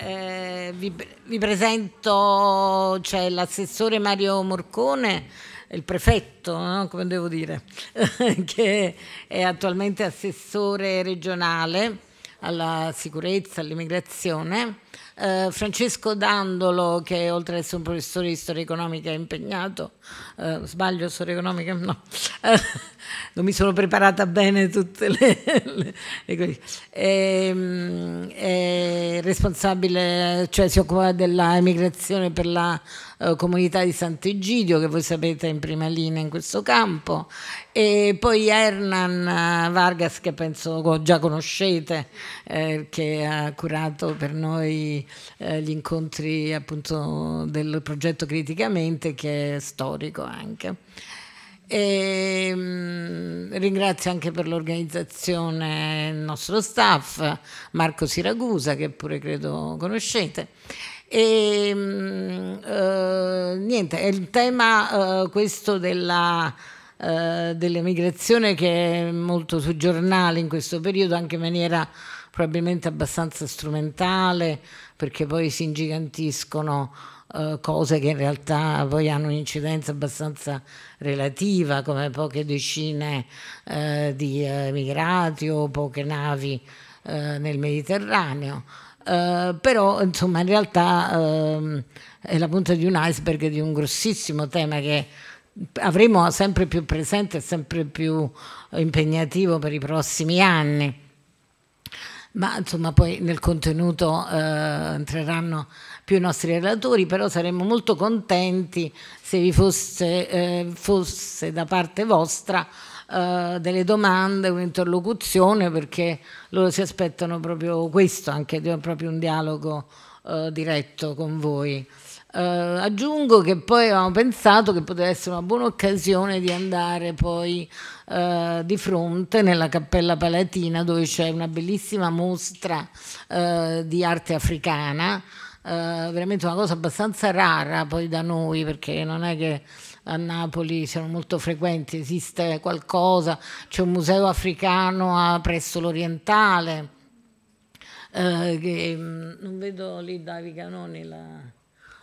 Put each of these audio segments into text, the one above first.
eh, vi, vi, presento cioè, l'assessore Mario Morcone, il prefetto, no? come devo dire, che è attualmente assessore regionale alla sicurezza, all'immigrazione. Eh, Francesco Dandolo, che oltre ad essere un professore di storia economica è impegnato, eh, sbaglio, storia economica no, eh, non mi sono preparata bene tutte le... le, le è, ehm, è responsabile, cioè si occupa dell'immigrazione per la eh, comunità di Sant'Egidio, che voi sapete è in prima linea in questo campo, e poi Hernan eh, Vargas, che penso già conoscete, eh, che ha curato per noi eh, gli incontri appunto del progetto Criticamente, che è storico anche. E, mm, ringrazio anche per l'organizzazione il nostro staff, Marco Siragusa, che pure credo conoscete. E, ehm, eh, niente, è il tema eh, questo della, eh, dell'emigrazione che è molto sui giornali in questo periodo, anche in maniera probabilmente abbastanza strumentale, perché poi si ingigantiscono eh, cose che in realtà poi hanno un'incidenza abbastanza relativa, come poche decine eh, di eh, emigrati o poche navi eh, nel Mediterraneo eh, però insomma in realtà eh, è la punta di un iceberg di un grossissimo tema che avremo sempre più presente e sempre più impegnativo per i prossimi anni. Ma insomma poi nel contenuto eh, entreranno più i nostri relatori, però saremmo molto contenti se vi fosse, eh, fosse da parte vostra eh, delle domande, un'interlocuzione, perché loro si aspettano proprio questo, anche proprio un dialogo eh, diretto con voi. Eh, aggiungo che poi avevamo pensato che poteva essere una buona occasione di andare poi eh, di fronte nella Cappella Palatina dove c'è una bellissima mostra eh, di arte africana, eh, veramente una cosa abbastanza rara poi da noi perché non è che a Napoli sono molto frequenti, esiste qualcosa, c'è un museo africano ah, presso l'Orientale, eh, mm, non vedo lì Davide Canoni la...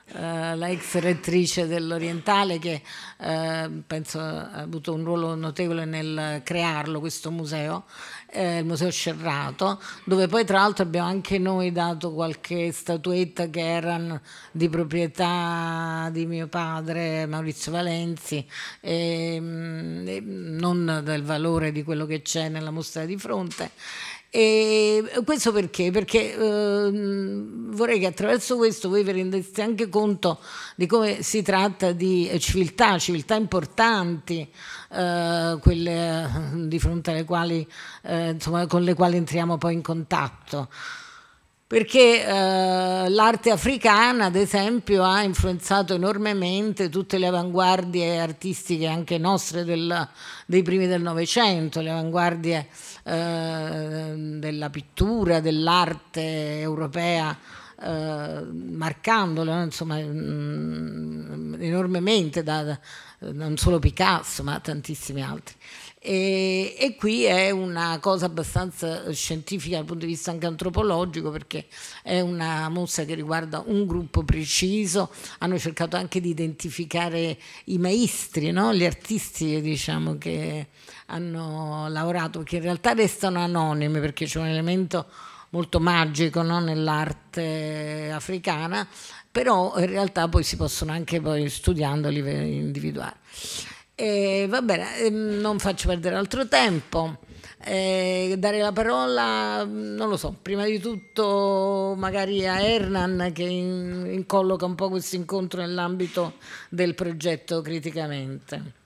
Eh, la ex rettrice dell'Orientale che eh, penso ha avuto un ruolo notevole nel crearlo questo museo, eh, il Museo Scerrato, dove poi tra l'altro abbiamo anche noi dato qualche statuetta che erano di proprietà di mio padre Maurizio Valenzi, e, mm, e non del valore di quello che c'è nella mostra di fronte. E eh, questo perché? Perché ehm, vorrei che attraverso questo voi vi rendeste anche conto di come si tratta di civiltà, civiltà importanti, eh, quelle eh, di fronte alle quali, eh, insomma, con le quali entriamo poi in contatto perché eh, l'arte africana, ad esempio, ha influenzato enormemente tutte le avanguardie artistiche, anche nostre, del, dei primi del Novecento, le avanguardie eh, della pittura, dell'arte europea, eh, marcandola insomma, mh, mm, enormemente da, da, non solo Picasso ma tantissimi altri. E, e, qui è una cosa abbastanza scientifica dal punto di vista anche antropologico perché è una mossa che riguarda un gruppo preciso, hanno cercato anche di identificare i maestri, no? gli artisti diciamo che hanno lavorato, che in realtà restano anonime perché c'è un elemento molto magico no? nell'arte africana, però in realtà poi si possono anche poi studiandoli individuare. E, va bene, ehm, non faccio perdere altro tempo. Eh, dare la parola, non lo so, prima di tutto magari a Hernan che in, incolloca un po' questo incontro nell'ambito del progetto criticamente.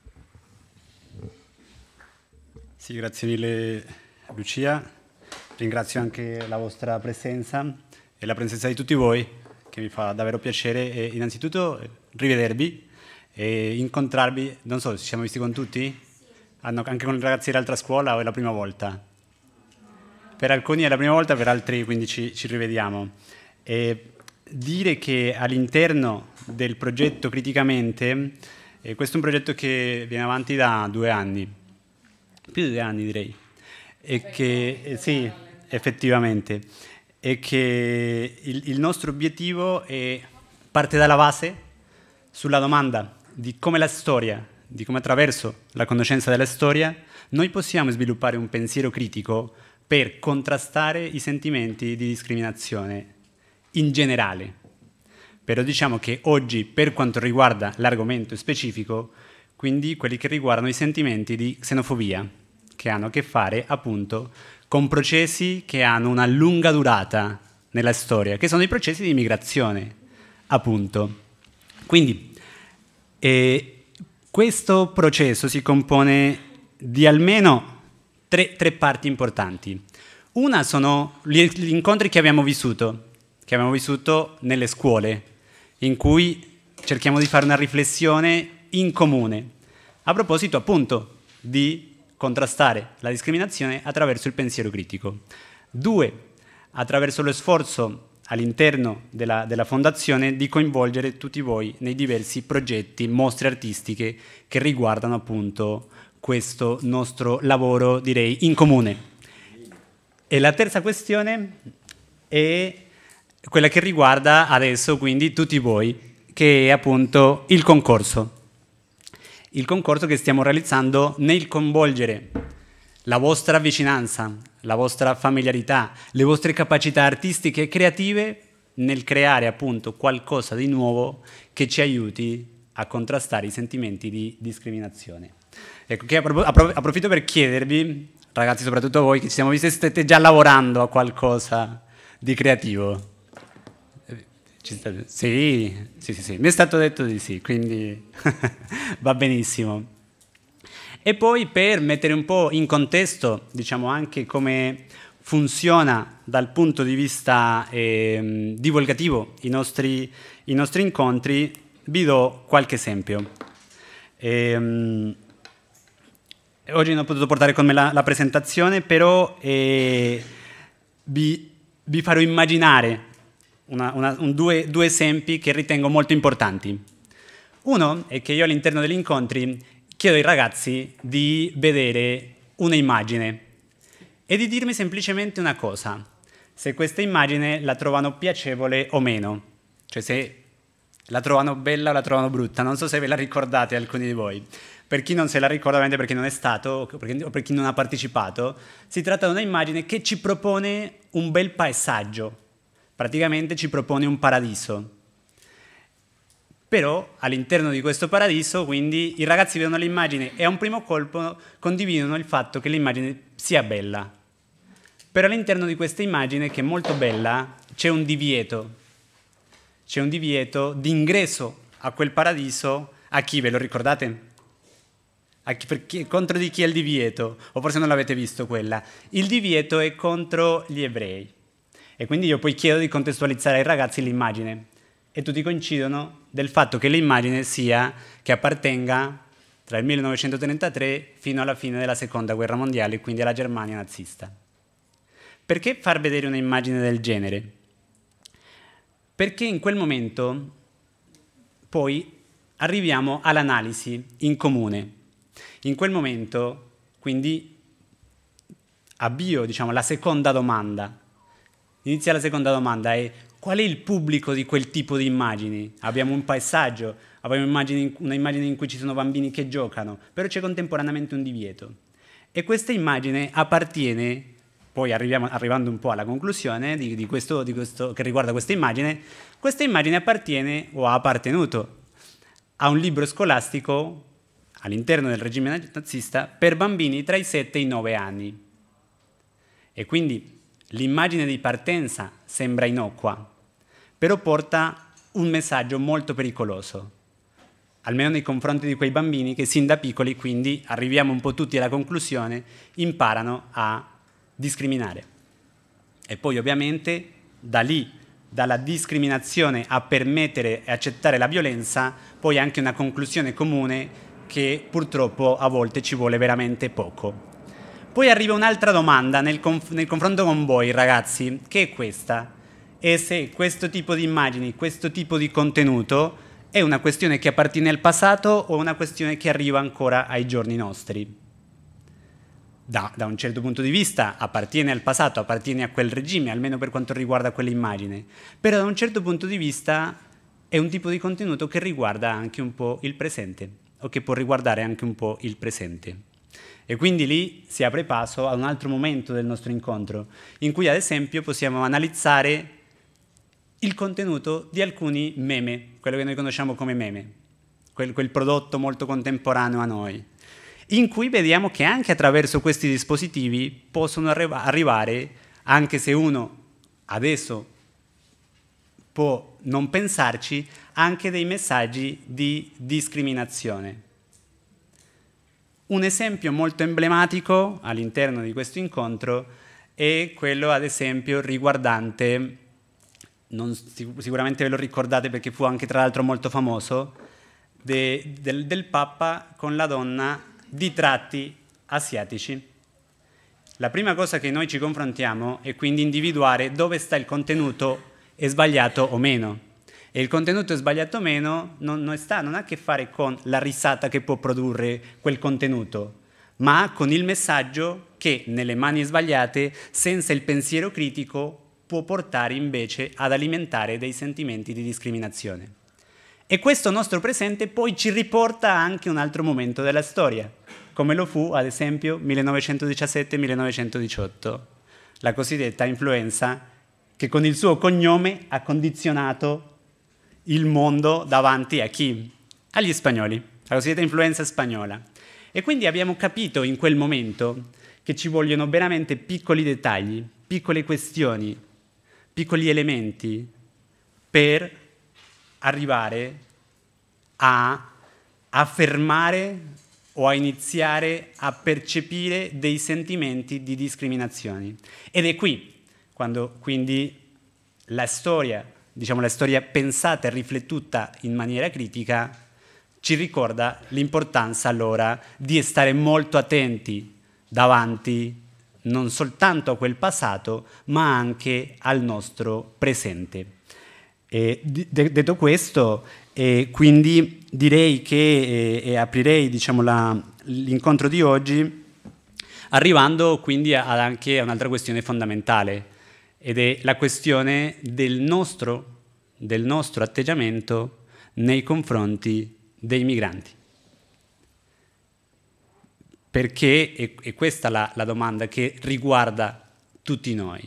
Sì, grazie mille Lucia, ringrazio anche la vostra presenza e la presenza di tutti voi che mi fa davvero piacere e innanzitutto rivedervi e incontrarvi, non so, ci siamo visti con tutti? anche con i ragazzi dell'altra scuola o è la prima volta? Per alcuni è la prima volta, per altri quindi ci, ci rivediamo. E dire che all'interno del progetto Criticamente, eh, questo è un progetto che viene avanti da due anni, più di due anni direi, e che, eh, sì, effettivamente, e che il, il nostro obiettivo è, parte dalla base sulla domanda di come la storia, di come attraverso la conoscenza della storia, noi possiamo sviluppare un pensiero critico per contrastare i sentimenti di discriminazione in generale. Però diciamo che oggi, per quanto riguarda l'argomento specifico, quindi quelli che riguardano i sentimenti di xenofobia, che hanno a che fare appunto con processi che hanno una lunga durata nella storia, che sono i processi di migrazione, appunto. Quindi eh, questo processo si compone di almeno tre, tre parti importanti. Una sono gli, gli incontri che abbiamo vissuto, che abbiamo vissuto nelle scuole, in cui cerchiamo di fare una riflessione in comune a proposito appunto di contrastare la discriminazione attraverso il pensiero critico. Due, attraverso lo sforzo all'interno della, della, fondazione di coinvolgere tutti voi nei diversi progetti, mostre artistiche che riguardano appunto questo nostro lavoro, direi, in comune. E la terza questione è quella che riguarda adesso quindi tutti voi, che è appunto il concorso il concorso che stiamo realizzando nel coinvolgere la vostra vicinanza, la vostra familiarità, le vostre capacità artistiche e creative nel creare appunto qualcosa di nuovo che ci aiuti a contrastare i sentimenti di discriminazione. Ecco, che approfitto per chiedervi, ragazzi, soprattutto voi che ci siamo visti, se state già lavorando a qualcosa di creativo. State... Sì, sì, sì, sì, mi è stato detto di sì, quindi va benissimo. E poi per mettere un po' in contesto, diciamo anche come funziona dal punto di vista eh, divulgativo i nostri, i nostri, incontri, vi do qualche esempio. Ehm, oggi non ho potuto portare con me la, la presentazione, però eh, vi, vi farò immaginare una, una, un, due, due esempi che ritengo molto importanti. Uno è che io all'interno degli incontri chiedo ai ragazzi di vedere un'immagine e di dirmi semplicemente una cosa, se questa immagine la trovano piacevole o meno, cioè se la trovano bella o la trovano brutta, non so se ve la ricordate alcuni di voi. Per chi non se la ricorda, ovviamente perché non è stato o per chi non ha partecipato, si tratta di un'immagine che ci propone un bel paesaggio, praticamente ci propone un paradiso. Però all'interno di questo paradiso, quindi, i ragazzi vedono l'immagine e a un primo colpo condividono il fatto che l'immagine sia bella. Però all'interno di questa immagine, che è molto bella, c'è un divieto. C'è un divieto di ingresso a quel paradiso a chi, ve lo ricordate? Chi, contro di chi è il divieto? O forse non l'avete visto quella. Il divieto è contro gli ebrei e quindi io poi chiedo di contestualizzare ai ragazzi l'immagine e tutti coincidono del fatto che l'immagine sia che appartenga tra il 1933 fino alla fine della seconda guerra mondiale, quindi alla Germania nazista. Perché far vedere un'immagine del genere? Perché in quel momento poi arriviamo all'analisi in comune. In quel momento, quindi, avvio diciamo, la seconda domanda, Inizia la seconda domanda è eh. qual è il pubblico di quel tipo di immagini? Abbiamo un paesaggio, abbiamo immagini, un'immagine in cui ci sono bambini che giocano, però c'è contemporaneamente un divieto. E questa immagine appartiene, poi arrivando un po' alla conclusione di, di questo, di questo, che riguarda questa immagine, questa immagine appartiene o ha appartenuto a un libro scolastico all'interno del regime nazista per bambini tra i 7 e i 9 anni. E quindi L'immagine di partenza sembra innocua, però porta un messaggio molto pericoloso, almeno nei confronti di quei bambini che sin da piccoli, quindi arriviamo un po' tutti alla conclusione, imparano a discriminare. E poi ovviamente da lì, dalla discriminazione a permettere e accettare la violenza, poi anche una conclusione comune che purtroppo a volte ci vuole veramente poco. Poi arriva un'altra domanda nel, conf- nel confronto con voi, ragazzi, che è questa. E se questo tipo di immagini, questo tipo di contenuto è una questione che appartiene al passato o una questione che arriva ancora ai giorni nostri? Da, da, un certo punto di vista appartiene al passato, appartiene a quel regime, almeno per quanto riguarda quell'immagine, però da un certo punto di vista è un tipo di contenuto che riguarda anche un po' il presente o che può riguardare anche un po' il presente. E quindi lì si apre passo a un altro momento del nostro incontro, in cui ad esempio possiamo analizzare il contenuto di alcuni meme, quello che noi conosciamo come meme, quel, quel prodotto molto contemporaneo a noi, in cui vediamo che anche attraverso questi dispositivi possono arrivare, anche se uno adesso può non pensarci, anche dei messaggi di discriminazione. Un esempio molto emblematico all'interno di questo incontro è quello, ad esempio, riguardante, non, sicuramente ve lo ricordate perché fu anche tra l'altro molto famoso, de, del, del Papa con la donna di tratti asiatici. La prima cosa che noi ci confrontiamo è quindi individuare dove sta il contenuto è sbagliato o meno. E il contenuto è sbagliato o meno non, non, sta, non ha a che fare con la risata che può produrre quel contenuto, ma con il messaggio che nelle mani sbagliate, senza il pensiero critico, può portare invece ad alimentare dei sentimenti di discriminazione. E questo nostro presente poi ci riporta anche un altro momento della storia, come lo fu ad esempio 1917-1918, la cosiddetta influenza che con il suo cognome ha condizionato il mondo davanti a chi? Agli spagnoli, alla cosiddetta influenza spagnola. E quindi abbiamo capito in quel momento che ci vogliono veramente piccoli dettagli, piccole questioni, piccoli elementi per arrivare a affermare o a iniziare a percepire dei sentimenti di discriminazione. Ed è qui quando quindi la storia diciamo, la storia pensata e riflettuta in maniera critica ci ricorda l'importanza allora di stare molto attenti davanti non soltanto a quel passato, ma anche al nostro presente. E, detto questo, eh, quindi direi che eh, aprirei diciamo, l'incontro di oggi arrivando quindi anche a un'altra questione fondamentale, ed è la questione del nostro, del nostro atteggiamento nei confronti dei migranti. Perché, è questa la, la domanda che riguarda tutti noi,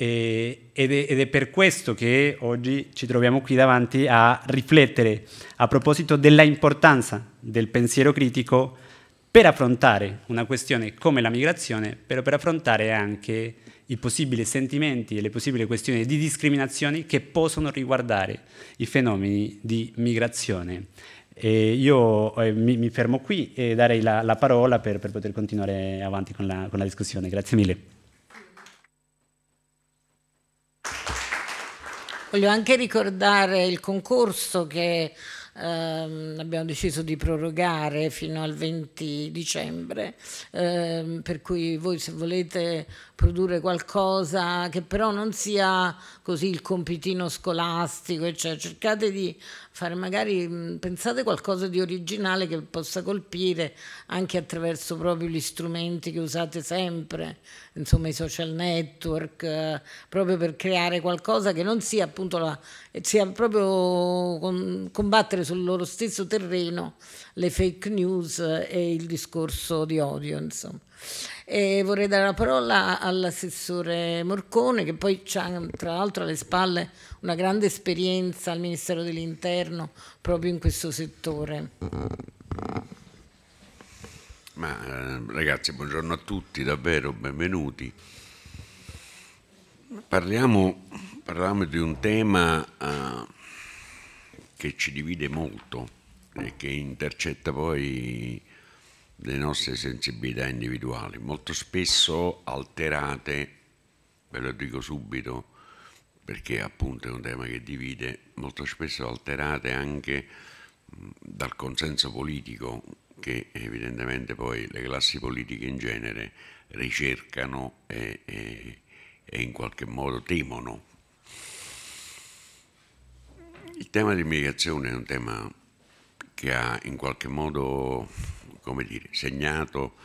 ed è, ed, è, per questo che oggi ci troviamo qui davanti a riflettere a proposito della importanza del pensiero critico per affrontare una questione come la migrazione, però per affrontare anche i possibili sentimenti e le possibili questioni di discriminazione che possono riguardare i fenomeni di migrazione. E io eh, mi, mi, fermo qui e darei la, la parola per, per, poter continuare avanti con la, con la discussione. Grazie mille. Voglio anche ricordare il concorso che ehm, abbiamo deciso di prorogare fino al 20 dicembre, ehm, per cui voi se volete produrre qualcosa che però non sia così il compitino scolastico, eccetera, cercate di fare magari pensate qualcosa di originale che possa colpire anche attraverso proprio gli strumenti che usate sempre, insomma i social network, proprio per creare qualcosa che non sia appunto la, sia proprio con, combattere sul loro stesso terreno le fake news e il discorso di odio, insomma. E vorrei dare la parola all'assessore Morcone che poi ha tra l'altro alle spalle una grande esperienza al Ministero dell'Interno proprio in questo settore. Ma, eh, ragazzi, buongiorno a tutti, davvero benvenuti. Parliamo, parliamo di un tema eh, che ci divide molto e che intercetta poi le nostre sensibilità individuali, molto spesso alterate, ve lo dico subito perché appunto è un tema che divide, molto spesso alterate anche dal consenso politico che evidentemente poi le classi politiche in genere ricercano e, e, e in qualche modo temono. Il tema dell'immigrazione è un tema che ha in qualche modo come dire, segnato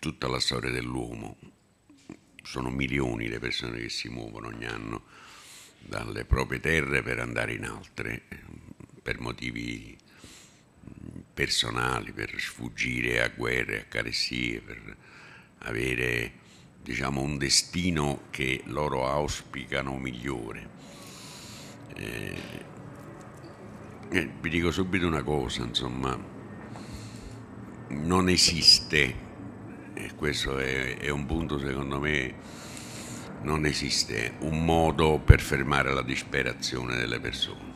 tutta la storia dell'uomo. Sono milioni le persone che si muovono ogni anno dalle proprie terre per andare in altre, per motivi personali, per sfuggire a guerre, a carestie, per avere diciamo, un destino che loro auspicano migliore. Eh, eh, vi dico subito una cosa, insomma, non esiste, e questo è, è un punto secondo me, non esiste un modo per fermare la disperazione delle persone.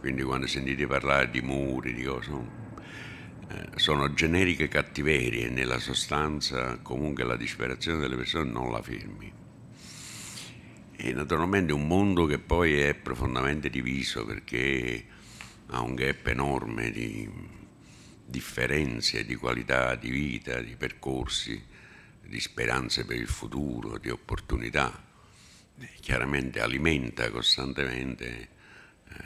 Quindi quando sentite parlare di muri, di cose, eh, sono generiche cattiverie, nella sostanza comunque la disperazione delle persone non la fermi. E naturalmente un mondo che poi è profondamente diviso perché ha un gap enorme di, differenze di qualità di vita, di percorsi, di speranze per il futuro, di opportunità. Eh, chiaramente alimenta costantemente eh,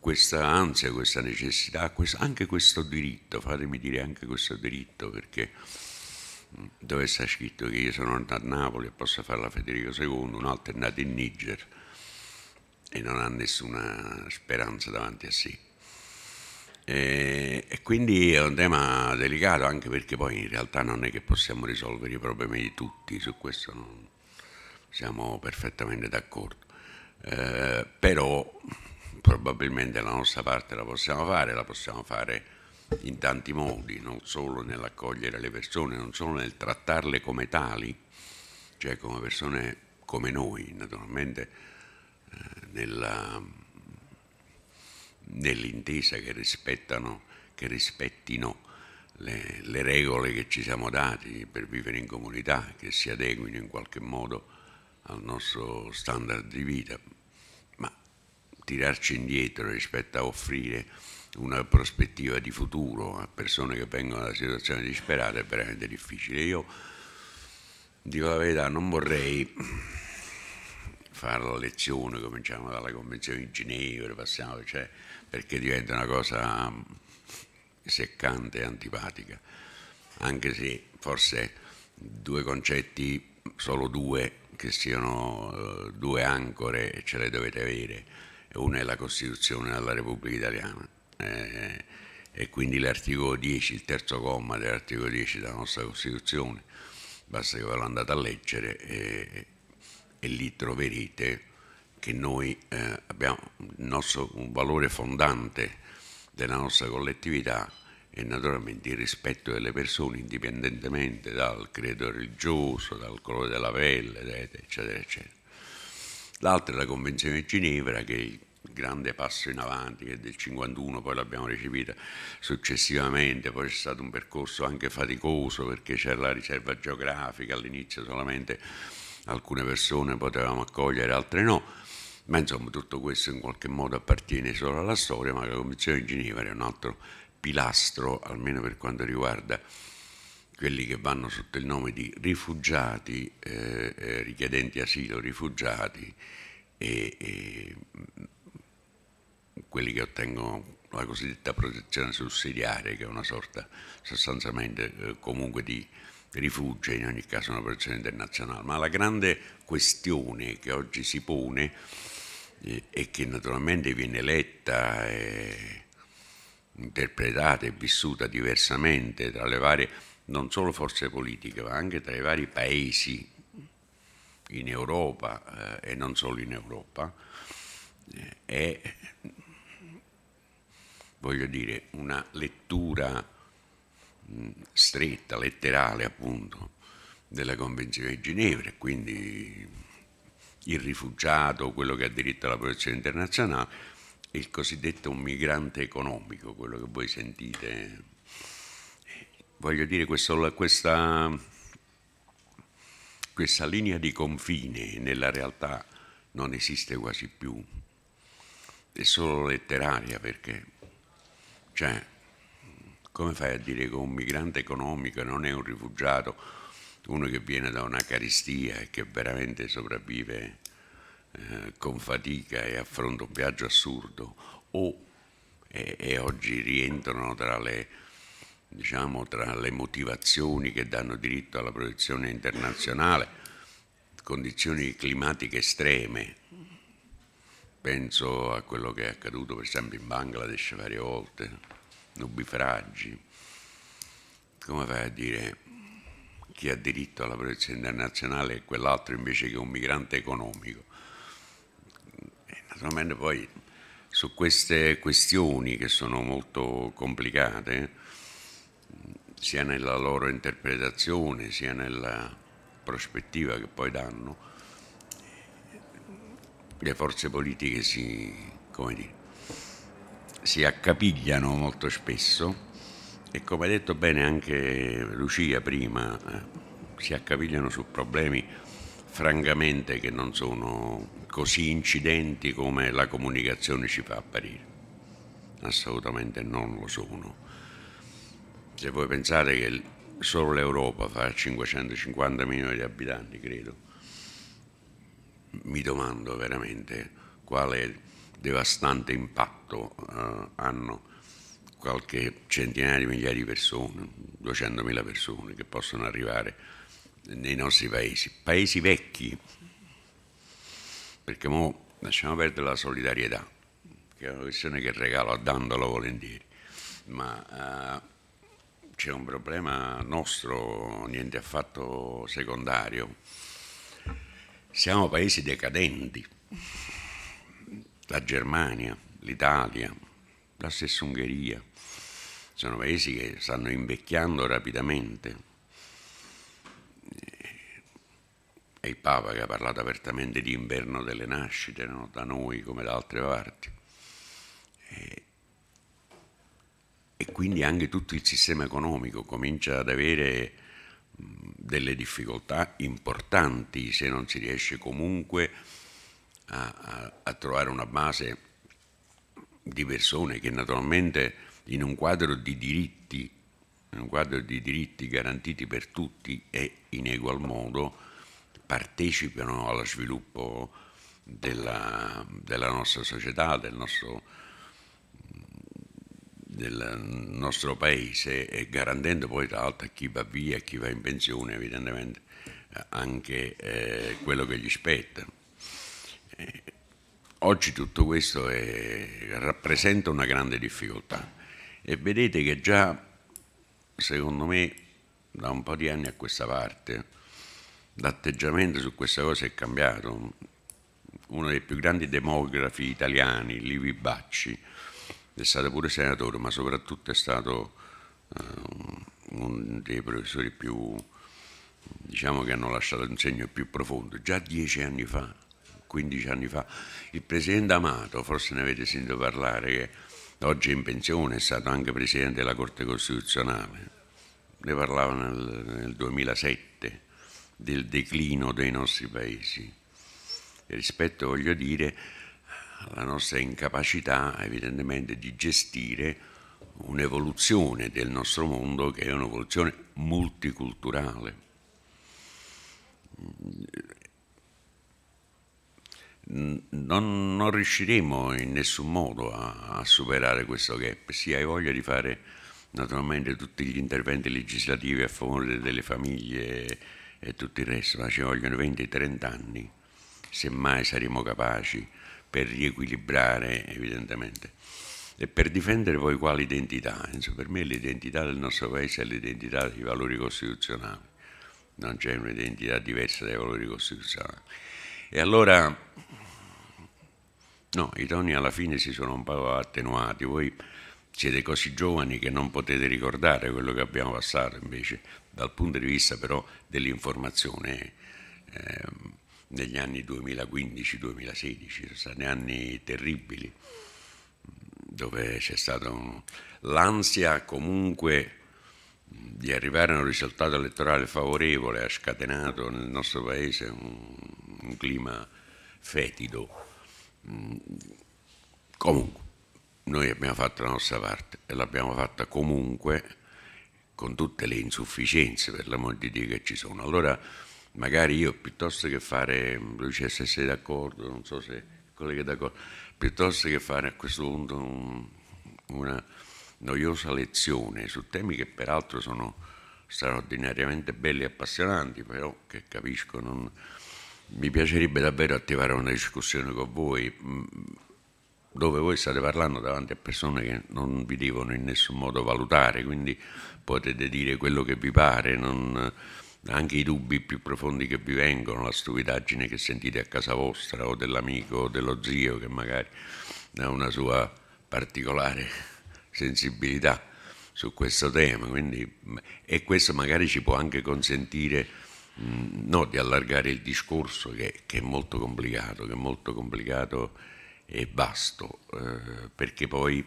questa ansia, questa necessità, questo, anche questo diritto, fatemi dire anche questo diritto, perché mm, dove sta scritto che io sono andato a Napoli e posso fare la Federico II, un altro è nato in Niger e non ha nessuna speranza davanti a sé. E, e, quindi è un tema delicato anche perché poi in realtà non è che possiamo risolvere i problemi di tutti, su questo non, siamo perfettamente d'accordo. Eh, però probabilmente la nostra parte la possiamo fare, la possiamo fare in tanti modi, non solo nell'accogliere le persone, non solo nel trattarle come tali, cioè come persone come noi, naturalmente eh, nella dell'intesa che, che rispettino le, le, regole che ci siamo dati per vivere in comunità, che si adeguino in qualche modo al nostro standard di vita, ma tirarci indietro rispetto a offrire una prospettiva di futuro a persone che vengono da situazioni disperate è veramente difficile. Io dico la verità, non vorrei fare la lezione, cominciamo dalla Convenzione di Ginevra, passiamo, cioè, perché diventa una cosa mm, seccante e antipatica, anche se forse due concetti, solo due, che siano eh, due ancore, ce le dovete avere. Una è la Costituzione della Repubblica Italiana eh, e quindi l'articolo 10, il terzo comma dell'articolo 10 della nostra Costituzione, basta che ve l'andate a leggere. Eh, e lì troverete che noi eh, abbiamo nostro, un valore fondante della nostra collettività e naturalmente il rispetto delle persone indipendentemente dal credo religioso, dal colore della pelle, eccetera, eccetera. L'altra è la Convenzione di Ginevra che è il grande passo in avanti che è del 51, poi l'abbiamo recepita successivamente, poi c'è stato un percorso anche faticoso perché c'era la riserva geografica all'inizio solamente alcune persone potevamo accogliere, altre no, ma insomma tutto questo in qualche modo appartiene solo alla storia, ma la Commissione di Ginevra è un altro pilastro, almeno per quanto riguarda quelli che vanno sotto il nome di rifugiati, eh, eh, richiedenti asilo, rifugiati e, e mm, quelli che ottengono la cosiddetta protezione sussidiaria, che è una sorta sostanzialmente eh, comunque di rifugia in ogni caso una protezione internazionale, ma la grande questione che oggi si pone eh, e che naturalmente viene letta, eh, interpretata e vissuta diversamente tra le varie, non solo forze politiche, ma anche tra i vari paesi in Europa eh, e non solo in Europa, eh, è, voglio dire, una lettura stretta, letterale appunto, della Convenzione di Ginevra, quindi il rifugiato, quello che ha diritto alla protezione internazionale, il cosiddetto migrante economico, quello che voi sentite. Voglio dire, questo, questa, questa linea di confine nella realtà non esiste quasi più, è solo letteraria perché, cioè, come fai a dire che un migrante economico non è un rifugiato, uno che viene da una carestia e che veramente sopravvive eh, con fatica e affronta un viaggio assurdo, o e, e oggi rientrano tra le, diciamo, tra le motivazioni che danno diritto alla protezione internazionale, condizioni climatiche estreme, penso a quello che è accaduto per esempio in Bangladesh varie volte nubifragi, come fai a dire chi ha diritto alla protezione internazionale e quell'altro invece che un migrante economico? E naturalmente poi su queste questioni che sono molto complicate, sia nella loro interpretazione, sia nella prospettiva che poi danno, le forze politiche si, come dire, si accapigliano molto spesso e come ha detto bene anche Lucia prima, eh, si accapigliano su problemi francamente che non sono così incidenti come la comunicazione ci fa apparire. Assolutamente non lo sono. Se voi pensate che solo l'Europa fa 550 milioni di abitanti, credo, mi domando veramente qual è devastante impatto eh, hanno qualche centinaia di migliaia di persone, 200.000 persone che possono arrivare nei nostri paesi, paesi vecchi, perché mo lasciamo perdere la solidarietà, che è una questione che regalo a dandolo volentieri, ma eh, c'è un problema nostro, niente affatto secondario. Siamo paesi decadenti la Germania, l'Italia, la stessa Ungheria. Sono paesi che stanno invecchiando rapidamente. È il Papa che ha parlato apertamente di inverno delle nascite, no? da noi come da altre parti. E, e quindi anche tutto il sistema economico comincia ad avere delle difficoltà importanti se non si riesce comunque a a, a, a trovare una base di persone che naturalmente in un quadro di diritti, in un quadro di diritti garantiti per tutti e in egual modo partecipano allo sviluppo della, della nostra società, del nostro, del nostro paese e garantendo poi tra l'altro a chi va via, a chi va in pensione evidentemente anche eh, quello che gli spetta. Eh, oggi tutto questo è, rappresenta una grande difficoltà e vedete che già, secondo me, da un po' di anni a questa parte, l'atteggiamento su questa cosa è cambiato. Uno dei più grandi demografi italiani, Livi Bacci, è stato pure senatore, ma soprattutto è stato uh, eh, uno dei professori più, diciamo, che hanno lasciato un segno più profondo. Già dieci anni fa 15 anni fa, il presidente Amato, forse ne avete sentito parlare, che oggi è in pensione, è stato anche presidente della Corte Costituzionale, ne parlava nel, nel 2007 del declino dei nostri paesi e rispetto, voglio dire, alla nostra incapacità evidentemente di gestire un'evoluzione del nostro mondo che è un'evoluzione multiculturale non, non, riusciremo in nessun modo a, a, superare questo gap. Sì, hai voglia di fare naturalmente tutti gli interventi legislativi a favore delle famiglie e, tutto il resto, ma ci vogliono 20-30 anni, semmai saremo capaci per riequilibrare evidentemente e per difendere poi quale identità? Insomma, per me l'identità del nostro paese è l'identità dei valori costituzionali, non c'è un'identità diversa dai valori costituzionali. E allora, no, i toni alla fine si sono un po' attenuati. Voi siete così giovani che non potete ricordare quello che abbiamo passato invece dal punto di vista però dell'informazione eh, negli anni 2015-2016, sono anni terribili dove c'è stata un... l'ansia comunque di arrivare a un risultato elettorale favorevole ha scatenato nel nostro paese un un clima fetido. Mm. Comunque, noi abbiamo fatto la nostra parte e l'abbiamo fatta comunque con tutte le insufficienze, per l'amor di Dio, che ci sono. Allora, magari io piuttosto che fare, Lucia, se sei d'accordo, non so se il collega è d'accordo, piuttosto che fare a questo punto un, una noiosa lezione su temi che peraltro sono straordinariamente belli e appassionanti, però che capisco non mi piacerebbe davvero attivare una discussione con voi mm, dove voi state parlando davanti a persone che non vi devono in nessun modo valutare, quindi potete dire quello che vi pare, non, anche i dubbi più profondi che vi vengono, la stupidaggine che sentite a casa vostra o dell'amico o dello zio che magari ha una sua particolare sensibilità su questo tema, quindi, mm, e questo magari ci può anche consentire Mm, no, di allargare il discorso che, che, è molto complicato, che è molto complicato e vasto, eh, perché poi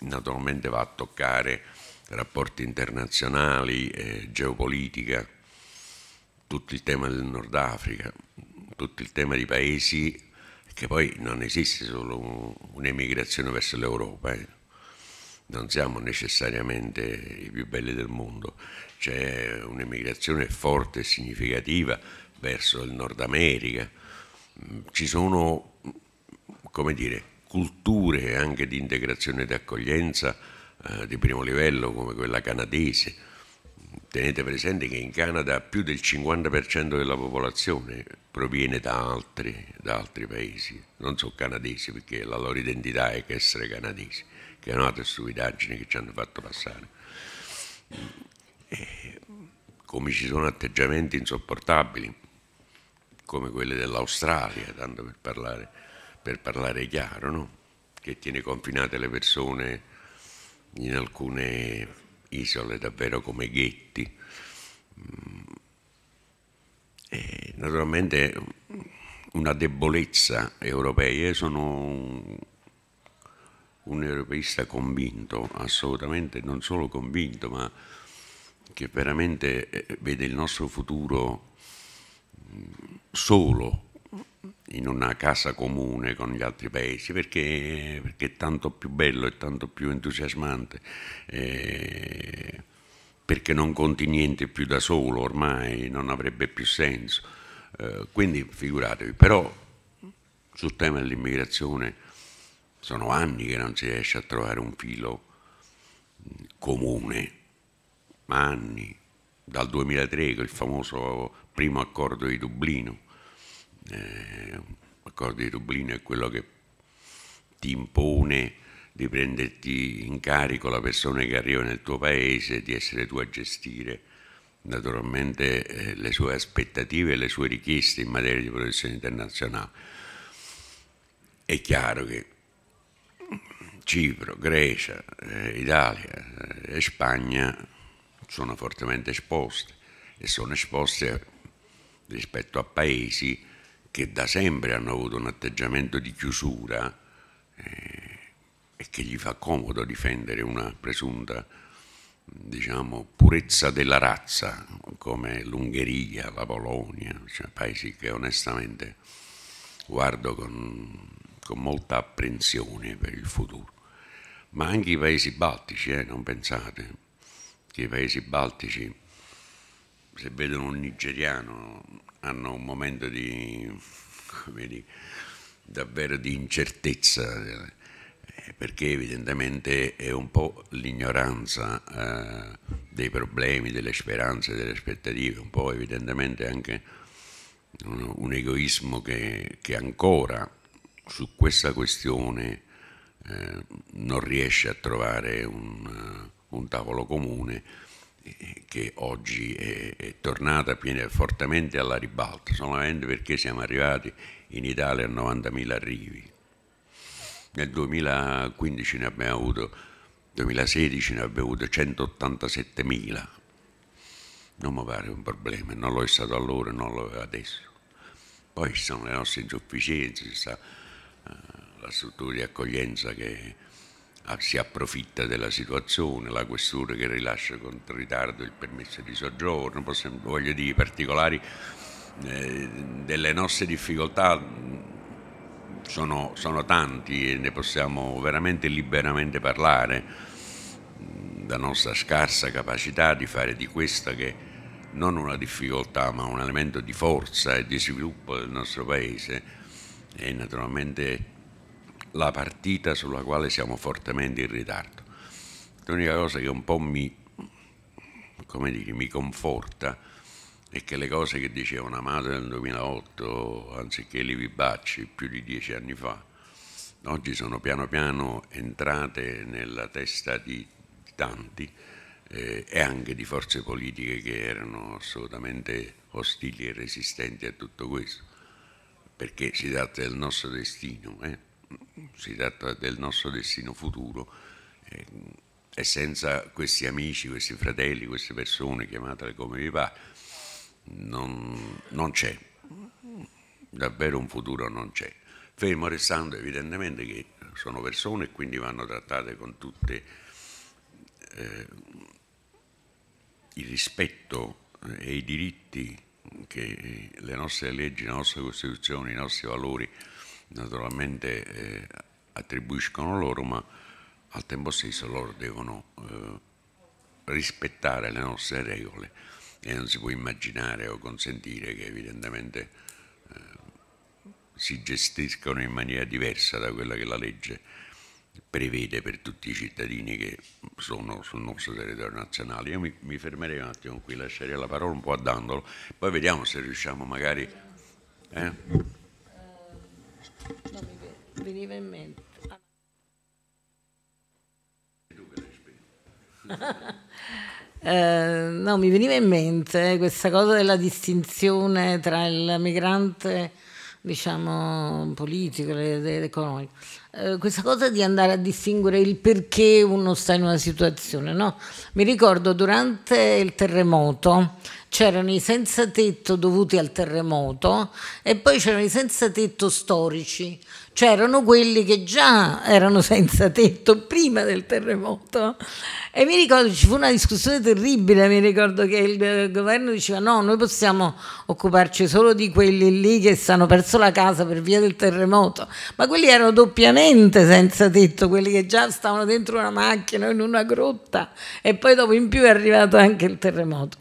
naturalmente va a toccare rapporti internazionali, eh, geopolitica, tutto il tema del Nord Africa, tutto il tema di paesi che poi non esiste solo un'emigrazione verso l'Europa, eh. non siamo necessariamente i più belli del mondo, c'è un'emigrazione forte e significativa verso il Nord America, mm, ci sono mm, come dire, culture anche di integrazione e di accoglienza eh, di primo livello come quella canadese. Tenete presente che in Canada più del 50% della popolazione proviene da altri, da altri paesi, non sono canadesi perché la loro identità è che essere canadesi, che è un'altra stupidaggine che ci hanno fatto passare come ci sono atteggiamenti insopportabili, come quelli dell'Australia, tanto per parlare, per parlare chiaro, no? che tiene confinate le persone in alcune isole davvero come ghetti. Mm. E naturalmente una debolezza europea, io sono un europeista convinto, assolutamente non solo convinto, ma che veramente eh, vede il nostro futuro mm, solo in una casa comune con gli altri paesi perché, perché è tanto più bello e tanto più entusiasmante eh, perché non conti niente più da solo ormai non avrebbe più senso eh, quindi figuratevi però sul tema dell'immigrazione sono anni che non si riesce a trovare un filo mm, comune anni, dal 2003, con il famoso primo accordo di Dublino. Eh, L'accordo di Dublino è quello che ti impone di prenderti in carico la persona che arriva nel tuo paese, di essere tu a gestire naturalmente eh, le sue aspettative e le sue richieste in materia di protezione internazionale. È chiaro che Cipro, Grecia, eh, Italia eh, e Spagna sono fortemente esposte e sono esposte rispetto a paesi che da sempre hanno avuto un atteggiamento di chiusura eh, e che gli fa comodo difendere una presunta diciamo, purezza della razza come l'Ungheria, la Polonia, cioè paesi che onestamente guardo con, con molta apprensione per il futuro ma anche i paesi baltici, eh, non pensate, che i paesi baltici, se vedono un nigeriano, hanno un momento di, dire, davvero di incertezza, eh, perché evidentemente è un po' l'ignoranza eh, dei problemi, delle speranze, delle aspettative, un po' evidentemente anche un, un egoismo che, che, ancora su questa questione eh, non riesce a trovare un un tavolo comune eh, che oggi è, è tornata piena, fortemente alla ribalta, solamente perché siamo arrivati in Italia a 90.000 arrivi. Nel 2015 ne abbiamo avuto, 2016 ne abbiamo avuto 187.000. Non mi pare un problema, non lo è stato allora, non lo è adesso. Poi ci sono le nostre insufficienze, ci sta eh, la struttura di accoglienza che Ah, si approfitta della situazione, la questura che rilascia con ritardo il permesso di soggiorno, possiamo, voglio dire, i particolari eh, delle nostre difficoltà mm, sono, sono, tanti e ne possiamo veramente liberamente parlare, mm, la nostra scarsa capacità di fare di questa che non una difficoltà ma un elemento di forza e di sviluppo del nostro paese e naturalmente la partita sulla quale siamo fortemente in ritardo. L'unica cosa che un po' mi, dire, mi conforta è che le cose che diceva una madre nel 2008, anziché Livi Bacci, più di dieci anni fa, oggi sono piano piano entrate nella testa di, di tanti eh, e anche di forze politiche che erano assolutamente ostili e resistenti a tutto questo, perché si tratta del nostro destino. Eh? si tratta del nostro destino futuro eh, e senza questi amici, questi fratelli, queste persone, chiamatele come vi va, non, non c'è, davvero un futuro non c'è. Fermo restando evidentemente che sono persone e quindi vanno trattate con tutto eh, il rispetto eh, e i diritti che eh, le nostre leggi, la nostra Costituzione, i nostri valori naturalmente eh, attribuiscono loro, ma al tempo stesso loro devono eh, rispettare le nostre regole e non si può immaginare o consentire che evidentemente eh, si gestiscano in maniera diversa da quella che la legge prevede per tutti i cittadini che sono sul nostro territorio nazionale. Io mi, mi fermerei un attimo qui, lascerei la parola un po' a Dandolo, poi vediamo se riusciamo magari... Eh? non mi veniva in mente. Ah. Eh, no, mi veniva in mente eh, questa cosa della distinzione tra il migrante diciamo, politico ed economico. Eh, questa cosa di andare a distinguere il perché uno sta in una situazione, no? Mi ricordo durante il terremoto c'erano i senza tetto dovuti al terremoto e poi c'erano i senza tetto storici cioè erano quelli che già erano senza tetto prima del terremoto. E mi ricordo, ci fu una discussione terribile, mi ricordo che il eh, governo diceva no, noi possiamo occuparci solo di quelli lì che stanno perso la casa per via del terremoto, ma quelli erano doppiamente senza tetto, quelli che già stavano dentro una macchina, in una grotta e poi dopo in più è arrivato anche il terremoto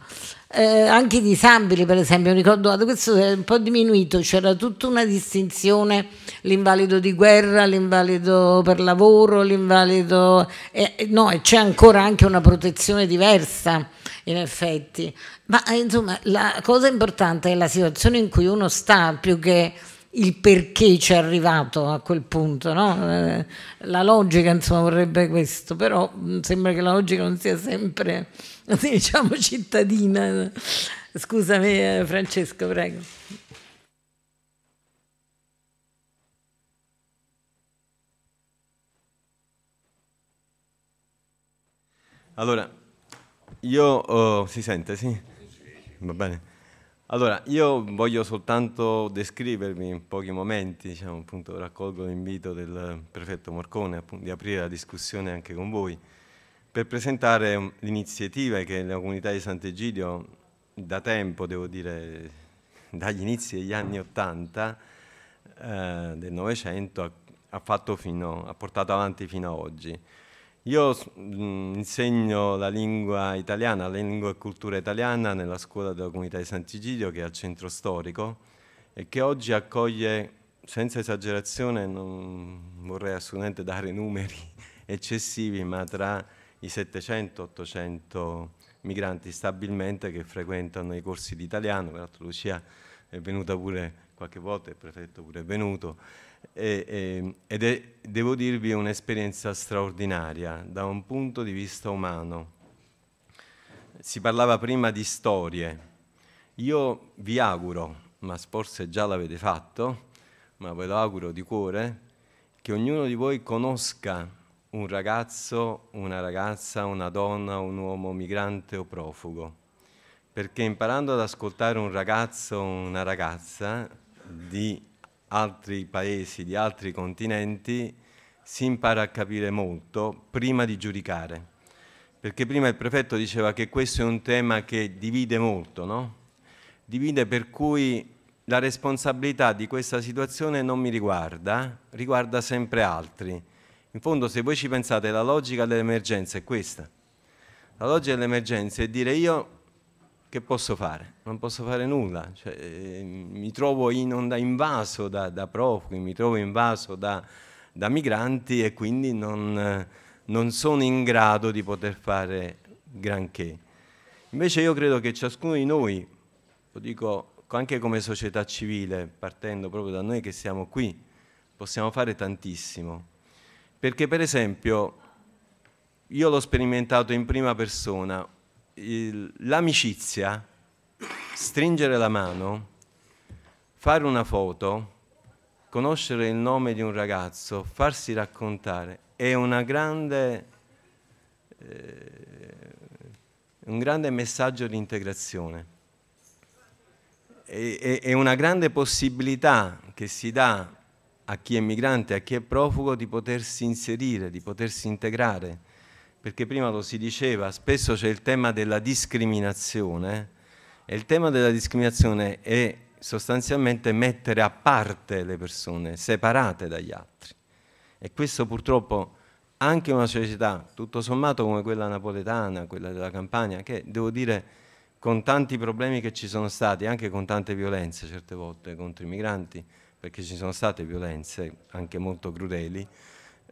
eh, anche i disabili per esempio, ricordo che questo è un po' diminuito, c'era tutta una distinzione, l'invalido di guerra, l'invalido per lavoro, l'invalido... Eh, no, e c'è ancora anche una protezione diversa in effetti, ma eh, insomma la cosa importante è la situazione in cui uno sta più che il perché ci è arrivato a quel punto, no? Eh, la logica insomma vorrebbe questo, però mm, sembra che la logica non sia sempre diciamo cittadina. Scusami eh, Francesco, prego. Allora, io... Oh, si sente, sì? Va bene. Allora, io voglio soltanto descrivermi in pochi momenti, diciamo, appunto, raccolgo l'invito del prefetto Morcone appunto, di aprire la discussione anche con voi, per presentare um, l'iniziativa che la comunità di Sant'Egidio da tempo, devo dire, dagli inizi degli anni Ottanta, eh, del Novecento, ha, ha portato avanti fino ad oggi. Io mh, mm, insegno la lingua italiana, la lingua e cultura italiana nella scuola della comunità di Sant'Igidio che è al centro storico e che oggi accoglie, senza esagerazione, non vorrei assolutamente dare numeri eccessivi, ma tra i 700 800 migranti stabilmente che frequentano i corsi di italiano, peraltro Lucia è venuta pure qualche volta, il prefetto pure è venuto e, e, ed è, devo dirvi, un'esperienza straordinaria da un punto di vista umano. Si parlava prima di storie. Io vi auguro, ma forse già l'avete fatto, ma ve lo auguro di cuore, che ognuno di voi conosca un ragazzo, una ragazza, una donna, un uomo migrante o profugo. Perché imparando ad ascoltare un ragazzo o una ragazza di altri paesi, di altri continenti, si impara a capire molto prima di giudicare. Perché prima il prefetto diceva che questo è un tema che divide molto, no? Divide per cui la responsabilità di questa situazione non mi riguarda, riguarda sempre altri. In fondo, se voi ci pensate, la logica dell'emergenza è questa. La logica dell'emergenza è dire io che posso fare? Non posso fare nulla, cioè, eh, mi trovo in, da invaso da, da, profughi, mi trovo invaso da, da migranti e quindi non, non, sono in grado di poter fare granché. Invece io credo che ciascuno di noi, lo dico anche come società civile, partendo proprio da noi che siamo qui, possiamo fare tantissimo. Perché per esempio io l'ho sperimentato in prima persona, il, l'amicizia, stringere la mano, fare una foto, conoscere il nome di un ragazzo, farsi raccontare, è grande, eh, un grande messaggio di integrazione. è una grande possibilità che si dà a chi è migrante, a chi è profugo, di potersi inserire, di potersi integrare perché prima lo si diceva, spesso c'è il tema della discriminazione e il tema della discriminazione è sostanzialmente mettere a parte le persone, separate dagli altri. E questo purtroppo anche una società tutto sommato come quella napoletana, quella della Campania, che devo dire con tanti problemi che ci sono stati, anche con tante violenze certe volte contro i migranti, perché ci sono state violenze anche molto crudeli,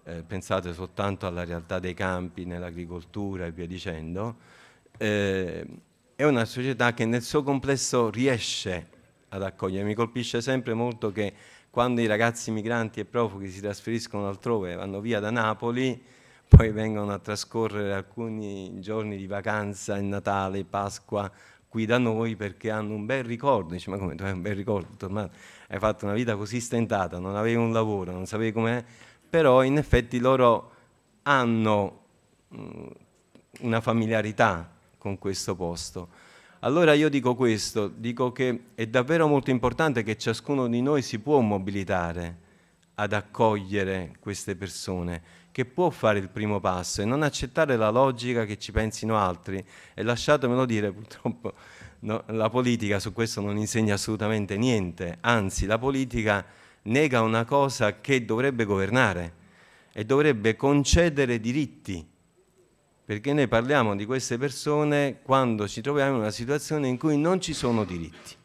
eh, pensate soltanto alla realtà dei campi, nell'agricoltura e via dicendo, eh, è una società che nel suo complesso riesce ad accogliere. Mi colpisce sempre molto che quando i ragazzi migranti e profughi si trasferiscono altrove, vanno via da Napoli, poi vengono a trascorrere alcuni giorni di vacanza, il Natale, Pasqua, qui da noi perché hanno un bel ricordo. Dice, ma come tu hai un bel ricordo? Hai fatto una vita così stentata, non avevi un lavoro, non sapevi com'è però in effetti loro hanno mm, una familiarità con questo posto. Allora io dico questo, dico che è davvero molto importante che ciascuno di noi si può mobilitare ad accogliere queste persone, che può fare il primo passo e non accettare la logica che ci pensino altri. E lasciatemelo dire, purtroppo no, la politica su questo non insegna assolutamente niente, anzi la politica nega una cosa che dovrebbe governare e dovrebbe concedere diritti, perché noi parliamo di queste persone quando ci troviamo in una situazione in cui non ci sono diritti.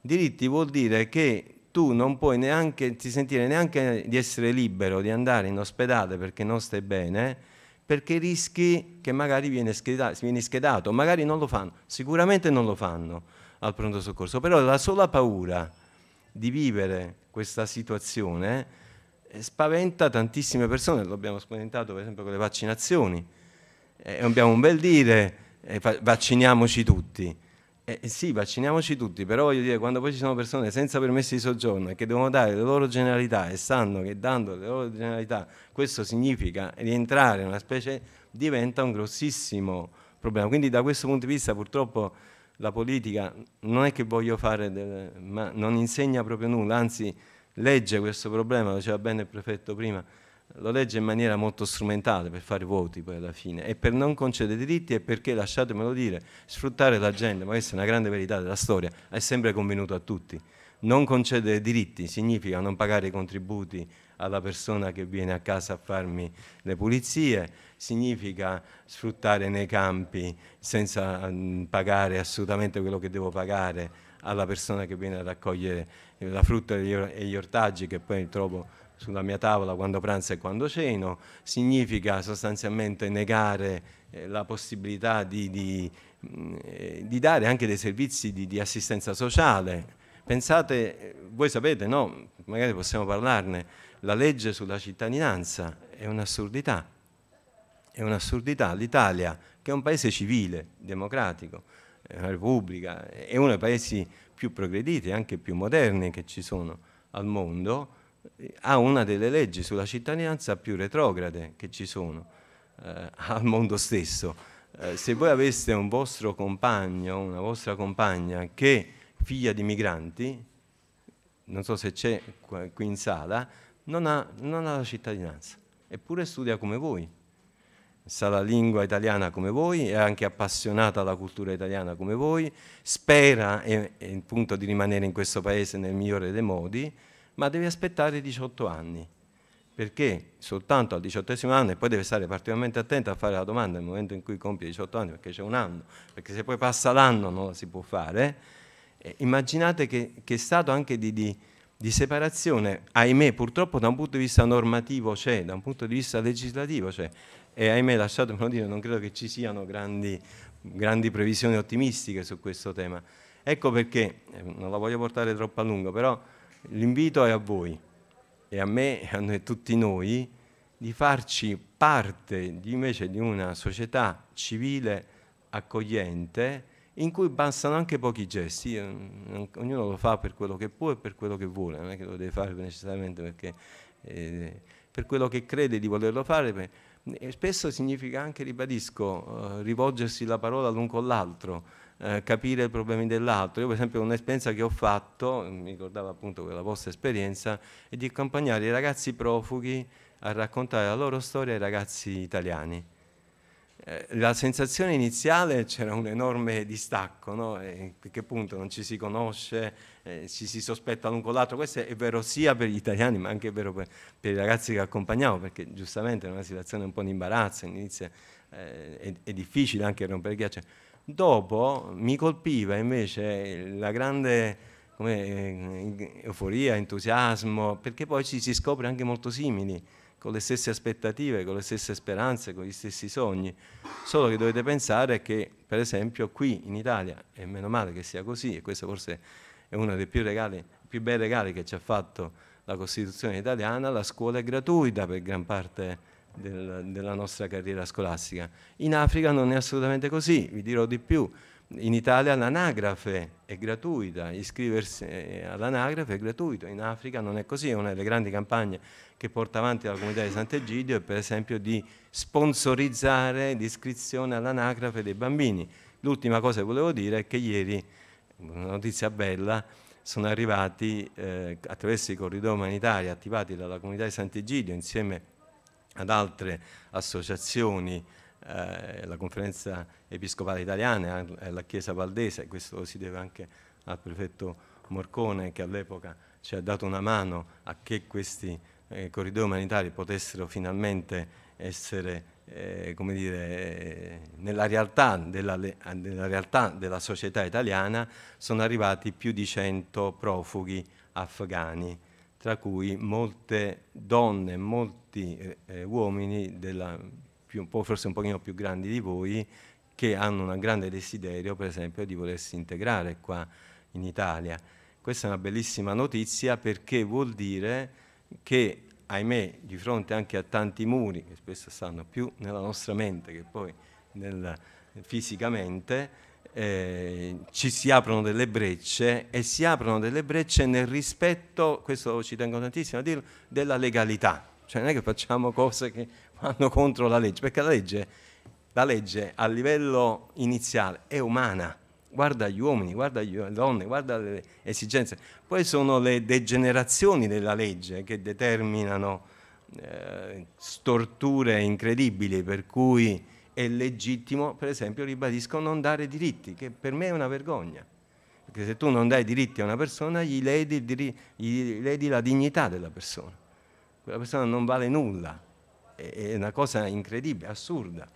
Diritti vuol dire che tu non puoi neanche ti sentire neanche di essere libero di andare in ospedale perché non stai bene, perché rischi che magari vieni schedato, vieni schedato, magari non lo fanno, sicuramente non lo fanno al pronto soccorso, però la sola paura di vivere questa situazione eh, spaventa tantissime persone, lo abbiamo spaventato per esempio con le vaccinazioni, eh, abbiamo un bel dire, eh, vacciniamoci tutti. e eh, sì, vacciniamoci tutti, però voglio dire, quando poi ci sono persone senza permessi di soggiorno e che devono dare le loro generalità e sanno che dando le loro generalità questo significa rientrare in una specie, diventa un grossissimo problema. Quindi da questo punto di vista purtroppo la politica non è che voglio fare, delle, ma non insegna proprio nulla, anzi legge questo problema, lo diceva bene il prefetto prima, lo legge in maniera molto strumentale per fare voti poi alla fine e per non concedere diritti e perché, lasciatemelo dire, sfruttare la gente, ma questa è una grande verità della storia, è sempre convenuto a tutti. Non concedere diritti significa non pagare i contributi alla persona che viene a casa a farmi le pulizie, significa sfruttare nei campi senza mm, pagare assolutamente quello che devo pagare alla persona che viene a raccogliere la frutta e gli ortaggi che poi trovo sulla mia tavola quando pranzo e quando ceno, significa sostanzialmente negare eh, la possibilità di, di, mh, mm, eh, di, dare anche dei servizi di, di assistenza sociale. Pensate, eh, voi sapete, no? magari possiamo parlarne, la legge sulla cittadinanza è un'assurdità, è un'assurdità. L'Italia, che è un paese civile, democratico, è eh, una repubblica, è uno dei paesi più progrediti, e anche più moderni che ci sono al mondo, ha una delle leggi sulla cittadinanza più retrograde che ci sono eh, al mondo stesso. Eh, se voi aveste un vostro compagno, una vostra compagna che è figlia di migranti, non so se c'è qui in sala, non ha, non ha la cittadinanza, eppure studia come voi, sa la lingua italiana come voi, è anche appassionata alla cultura italiana come voi, spera e, eh, e, eh, appunto di rimanere in questo paese nel migliore dei modi, ma deve aspettare i 18 anni, perché soltanto al diciottesimo anno, e poi deve stare particolarmente attento a fare la domanda nel momento in cui compie 18 anni, perché c'è un anno, perché se poi passa l'anno non la si può fare, eh, immaginate che, che, stato anche di, di, di, separazione, ahimè purtroppo da un punto di vista normativo c'è, da un punto di vista legislativo c'è, e ahimè lasciatemelo dire, non credo che ci siano grandi, grandi previsioni ottimistiche su questo tema. Ecco perché, eh, non la voglio portare troppo a lungo, però L'invito è a voi e a me e a noi tutti noi di farci parte di, invece di una società civile accogliente in cui bastano anche pochi gesti, ognuno lo fa per quello che può e per quello che vuole, non è che lo deve fare necessariamente perché, eh, per quello che crede di volerlo fare, e spesso significa anche, ribadisco, eh, rivolgersi la parola l'un con l'altro, eh, capire i problemi dell'altro. Io per esempio un'esperienza che ho fatto, mi ricordava appunto quella vostra esperienza, è di accompagnare i ragazzi profughi a raccontare la loro storia ai ragazzi italiani. Eh, la sensazione iniziale c'era un enorme distacco, no? eh, perché appunto non ci si conosce, eh, ci si sospetta l'un con l'altro, questo è vero sia per gli italiani ma anche vero per, per, i ragazzi che accompagnavo, perché giustamente è una situazione un po' di imbarazzo, inizia, eh, è, è, difficile anche rompere il ghiaccio Dopo mi colpiva invece la grande come, eh, euforia, entusiasmo, perché poi ci si scopre anche molto simili, con le stesse aspettative, con le stesse speranze, con gli stessi sogni. Solo che dovete pensare che, per esempio, qui in Italia, e meno male che sia così, e questo forse è uno dei più, regali, più bei regali che ci ha fatto la Costituzione italiana, la scuola è gratuita per gran parte del, della nostra carriera scolastica. In Africa non è assolutamente così, vi dirò di più. In Italia l'anagrafe è gratuita, iscriversi eh, all'anagrafe è gratuito, in Africa non è così, è una delle grandi campagne che porta avanti la comunità di Sant'Egidio è per esempio di sponsorizzare l'iscrizione all'anagrafe dei bambini. L'ultima cosa che volevo dire è che ieri, una notizia bella, sono arrivati eh, attraverso i corridoi umanitari attivati dalla comunità di Sant'Egidio insieme a ad altre associazioni, eh, la conferenza episcopale italiana, eh, la Chiesa Valdese, questo si deve anche al prefetto Morcone che all'epoca ci ha dato una mano a che questi eh, corridoi umanitari potessero finalmente essere eh, come dire, eh, nella realtà della, nella realtà della società italiana sono arrivati più di 100 profughi afghani tra cui molte donne, molti eh, eh uomini, della, più, forse un pochino più grandi di voi, che hanno un grande desiderio, per esempio, di volersi integrare qua in Italia. Questa è una bellissima notizia perché vuol dire che, ahimè, di fronte anche a tanti muri, che spesso stanno più nella nostra mente che poi nel, fisicamente, eh, ci si aprono delle brecce e si aprono delle brecce nel rispetto, questo ci tengo tantissimo a dirlo, della legalità. Cioè non è che facciamo cose che vanno contro la legge, perché la legge, la legge a livello iniziale è umana, guarda gli uomini, guarda le donne, guarda le esigenze. Poi sono le degenerazioni della legge che determinano eh, storture incredibili per cui è legittimo, per esempio, ribadisco, non dare diritti, che per me è una vergogna. Perché se tu non dai diritti a una persona, gli ledi, gli ledi la dignità della persona. Quella persona non vale nulla. È una cosa incredibile, assurda.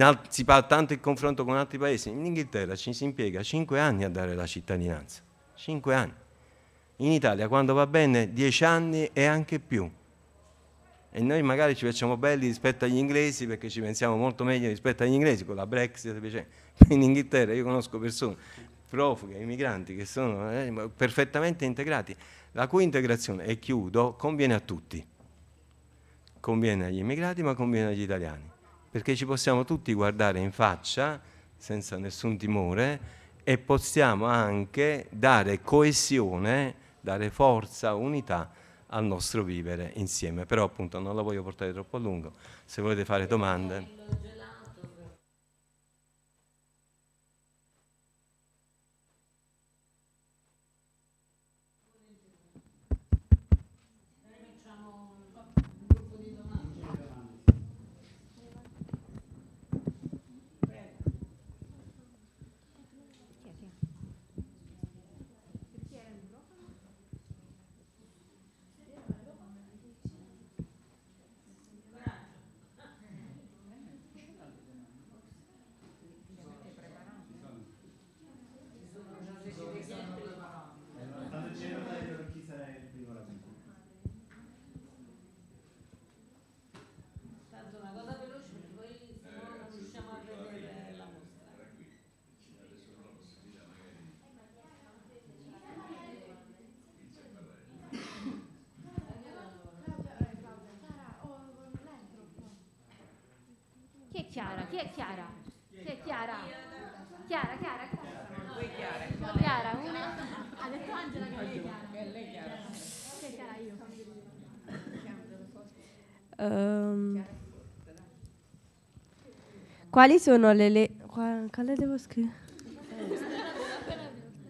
Alt- si parla tanto il confronto con altri paesi. In Inghilterra ci si impiega 5 anni a dare la cittadinanza. 5 anni. In Italia, quando va bene, 10 anni e anche più e noi magari ci facciamo belli rispetto agli inglesi perché ci pensiamo molto meglio rispetto agli inglesi con la Brexit in Inghilterra io conosco persone profughi, immigranti che sono eh, perfettamente integrati la cui integrazione, e chiudo, conviene a tutti conviene agli immigrati ma conviene agli italiani perché ci possiamo tutti guardare in faccia senza nessun timore e possiamo anche dare coesione, dare forza, unità al nostro vivere insieme. Però appunto non la voglio portare troppo a lungo, se volete fare domande... Quali sono le... le... Quale devo scrivere?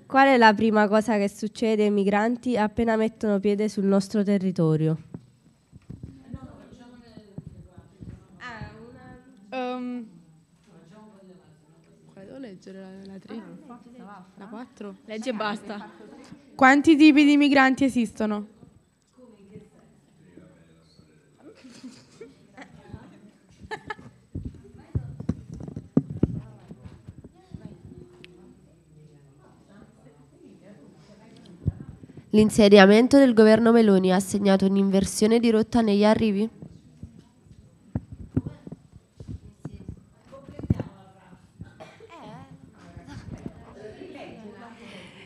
Qual è la prima cosa che succede ai migranti appena mettono piede sul nostro territorio? Um, devo leggere la, 3? La 4? Ah, Leggi e basta. Quanti tipi di migranti esistono? L'insediamento del governo Meloni ha segnato un'inversione di rotta negli arrivi?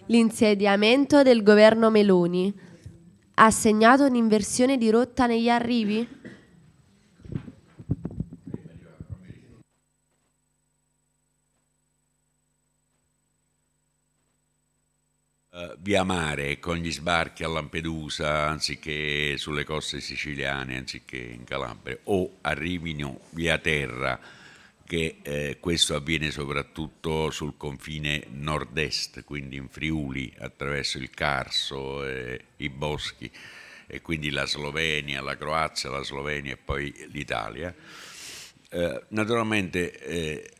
L'insediamento del governo Meloni ha segnato un'inversione di rotta negli arrivi? Eh, via mare con gli sbarchi a Lampedusa anziché sulle coste siciliane anziché in Calabria o arrivino via terra che eh, questo avviene soprattutto sul confine nord-est, quindi in Friuli, attraverso il Carso, e i boschi, e quindi la Slovenia, la Croazia, la Slovenia e poi l'Italia. Eh, naturalmente eh,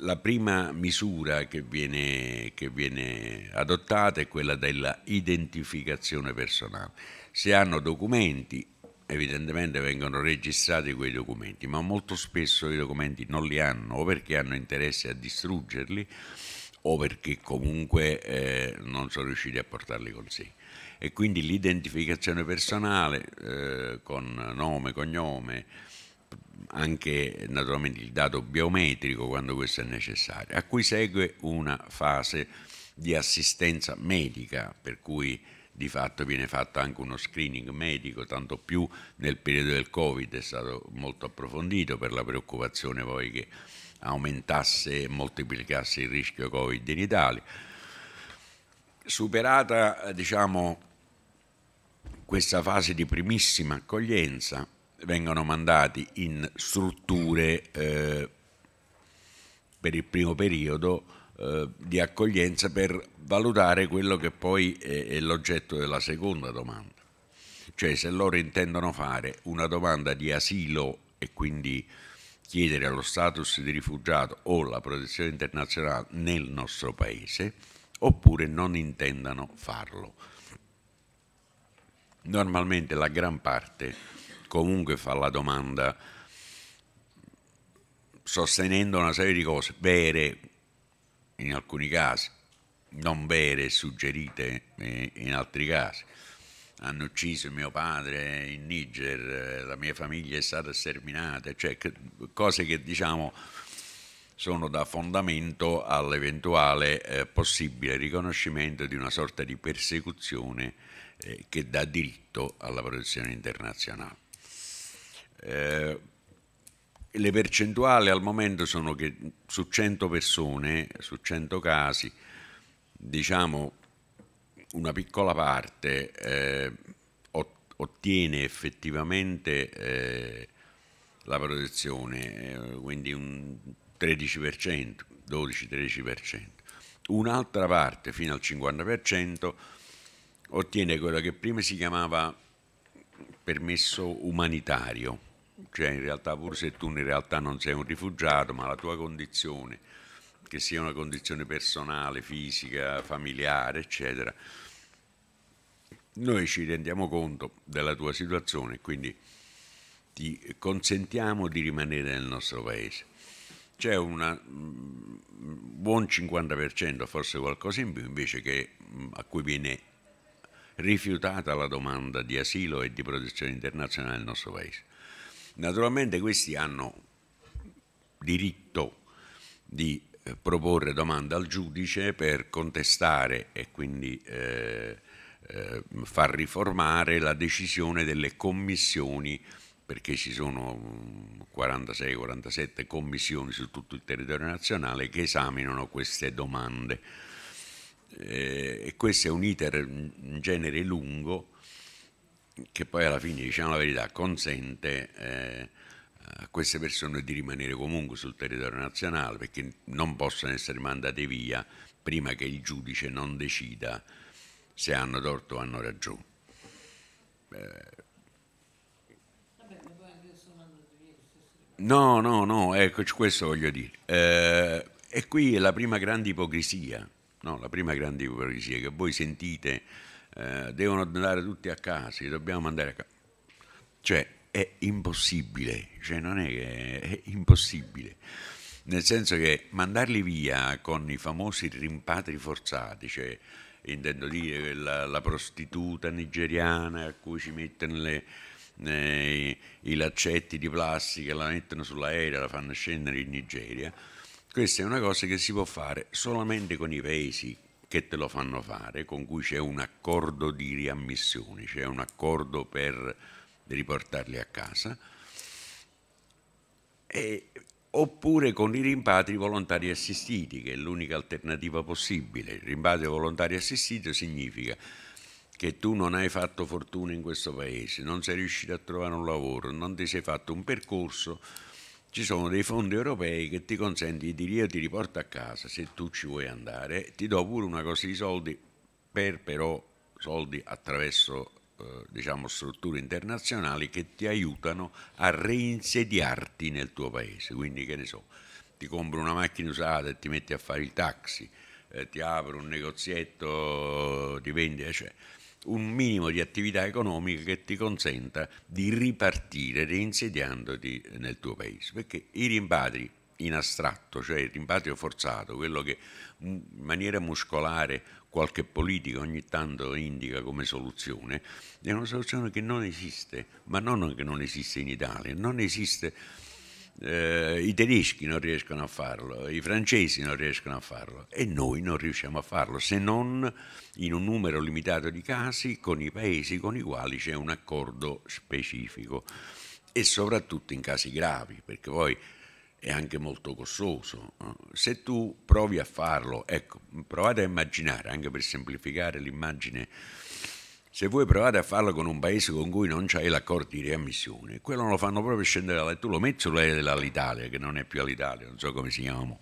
la prima misura che viene, che viene adottata è quella dell'identificazione personale. Se hanno documenti, evidentemente vengono registrati quei documenti, ma molto spesso i documenti non li hanno o perché hanno interesse a distruggerli o perché comunque eh, non sono riusciti a portarli con sé. E quindi l'identificazione personale eh, con nome, cognome, anche naturalmente il dato biometrico quando questo è necessario, a cui segue una fase di assistenza medica, per cui di fatto viene fatto anche uno screening medico, tanto più nel periodo del Covid è stato molto approfondito per la preoccupazione poi che aumentasse e moltiplicasse il rischio Covid in Italia. Superata diciamo, questa fase di primissima accoglienza, vengono mandati in strutture eh, per il primo periodo eh, di accoglienza per valutare quello che poi è, è l'oggetto della seconda domanda. Cioè se loro intendono fare una domanda di asilo e quindi chiedere lo status di rifugiato o la protezione internazionale nel nostro paese oppure non intendano farlo. Normalmente la gran parte comunque fa la domanda sostenendo una serie di cose vere in alcuni casi, non vere suggerite eh, in altri casi. Hanno ucciso mio padre in Niger, eh, la mia famiglia è stata sterminata, cioè cose che diciamo sono da fondamento all'eventuale eh, possibile riconoscimento di una sorta di persecuzione eh, che dà diritto alla protezione internazionale. Eh, le percentuali al momento sono che su 100 persone, su 100 casi, diciamo una piccola parte eh, ottiene effettivamente eh, la protezione, eh, quindi un 13%, 12-13%. Un'altra parte, fino al 50%, ottiene quello che prima si chiamava permesso umanitario, cioè in realtà pur se tu in realtà non sei un rifugiato, ma la tua condizione, che sia una condizione personale, fisica, familiare, eccetera, noi ci rendiamo conto della tua situazione e quindi ti consentiamo di rimanere nel nostro paese. C'è un mm, buon 50%, forse qualcosa in più, invece che, mm, a cui viene rifiutata la domanda di asilo e di protezione internazionale nel nostro paese. Naturalmente questi hanno diritto di eh, proporre domanda al giudice per contestare e quindi eh, eh, far riformare la decisione delle commissioni perché ci sono 46-47 mm, commissioni su tutto il territorio nazionale che esaminano queste domande. Eh, e questo è un iter mm, in genere lungo che poi alla fine, diciamo la verità, consente eh, a queste persone di rimanere comunque sul territorio nazionale perché non possono essere mandate via prima che il giudice non decida se hanno torto o hanno ragione. Eh, No, no, no, ecco, questo voglio dire. Eh, e qui è la prima grande ipocrisia, no, la prima grande ipocrisia che voi sentite eh, devono andare tutti a casa, dobbiamo andare a casa. Cioè è impossibile, cioè non è che è impossibile. Nel senso che mandarli via con i famosi rimpatri forzati, cioè intendo dire la, la prostituta nigeriana a cui ci mettono le, eh, i laccetti di plastica, la mettono sull'aereo, la fanno scendere in Nigeria. Questa è una cosa che si può fare solamente con i paesi che te lo fanno fare, con cui c'è un accordo di riammissione, c'è un accordo per riportarli a casa, e, oppure con i rimpatri volontari assistiti, che è l'unica alternativa possibile. Il rimpatrio volontario assistito significa che tu non hai fatto fortuna in questo paese, non sei riuscito a trovare un lavoro, non ti sei fatto un percorso, ci sono dei fondi europei che ti consentono di dire io ti riporto a casa se tu ci vuoi andare, ti do pure una cosa di soldi per però soldi attraverso eh, diciamo, strutture internazionali che ti aiutano a reinsediarti nel tuo paese, quindi che ne so, ti compro una macchina usata e ti metti a fare il taxi, eh, ti apro un negozietto di vendita, eccetera. Eh, cioè, un minimo di attività economica che ti consenta di ripartire reinsediandoti nel tuo paese, perché i rimpatri in astratto, cioè il rimpatrio forzato, quello che mm, in maniera muscolare qualche politica ogni tanto indica come soluzione, è una soluzione che non esiste, ma non che non esiste in Italia, non esiste eh, i tedeschi non riescono a farlo, i francesi non riescono a farlo e noi non riusciamo a farlo se non in un numero limitato di casi con i paesi con i quali c'è un accordo specifico e soprattutto in casi gravi perché poi è anche molto costoso. Se tu provi a farlo, ecco, provate a immaginare, anche per semplificare l'immagine se voi provate a farlo con un paese con cui non c'è l'accordo di riammissione, quello non lo fanno proprio scendere dalla Tu lo mettono dall'Italia, che non è più all'Italia, non so come si chiama.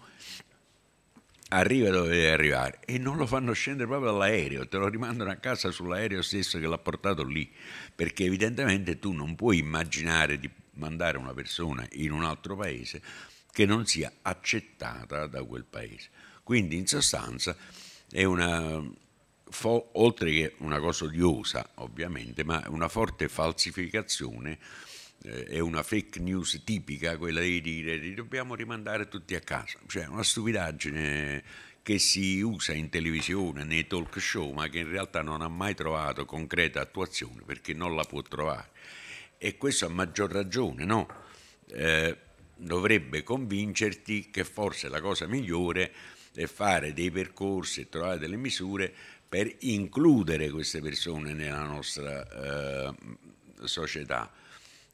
Arriva dove deve arrivare e non lo fanno scendere proprio dall'aereo, te lo rimandano a casa sull'aereo stesso che l'ha portato lì, perché evidentemente tu non puoi immaginare di mandare una persona in un altro paese che non sia accettata da quel paese. Quindi in sostanza è una oltre che una cosa odiosa ovviamente, ma una forte falsificazione eh, è una fake news tipica quella di dire di dobbiamo rimandare tutti a casa, cioè una stupidaggine che si usa in televisione, nei talk show, ma che in realtà non ha mai trovato concreta attuazione perché non la può trovare. E questo a maggior ragione, no? eh, dovrebbe convincerti che forse la cosa migliore è fare dei percorsi e trovare delle misure per includere queste persone nella nostra eh, società,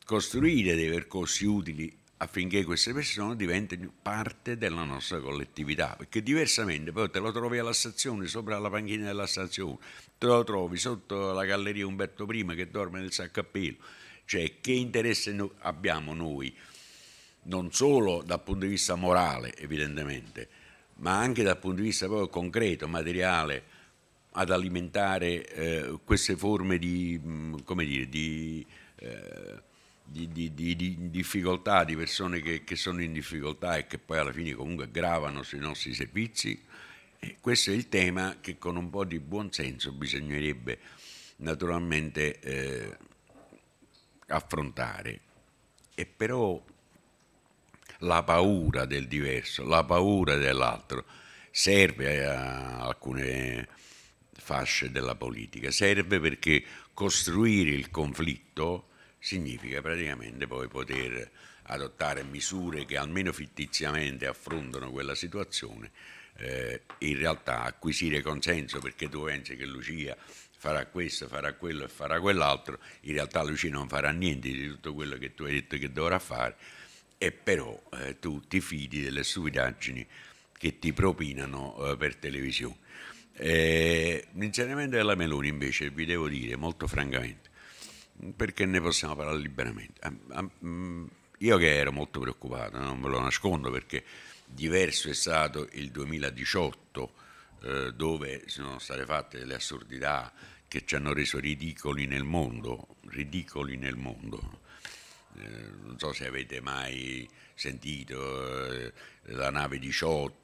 costruire dei percorsi utili affinché queste persone diventino parte della nostra collettività, perché diversamente poi te lo trovi alla stazione, sopra la panchina della stazione, te lo trovi sotto la galleria Umberto I che dorme nel sacco a pelo, cioè che interesse abbiamo noi, non solo dal punto di vista morale evidentemente, ma anche dal punto di vista proprio concreto, materiale, ad alimentare eh, queste forme di, mm, dire, di, eh, di, di, difficoltà, di persone che, che, sono in difficoltà e che poi alla fine comunque gravano sui nostri servizi. E questo è il tema che con un po' di buonsenso bisognerebbe naturalmente eh, affrontare. E però la paura del diverso, la paura dell'altro serve a alcune fasce della politica, serve perché costruire il conflitto significa praticamente poi poter adottare misure che almeno fittiziamente affrontano quella situazione, eh, in realtà acquisire consenso perché tu pensi che Lucia farà questo, farà quello e farà quell'altro, in realtà Lucia non farà niente di tutto quello che tu hai detto che dovrà fare e però eh, tu ti fidi delle stupidaggini che ti propinano eh, per televisione. Eh, l'insegnamento della Meloni invece vi devo dire molto francamente, perché ne possiamo parlare liberamente. Mm, io che ero molto preoccupato, non ve lo nascondo perché diverso è stato il 2018 eh, dove sono state fatte delle assurdità che ci hanno reso ridicoli nel mondo, ridicoli nel mondo. Eh, non so se avete mai sentito eh, la nave 18,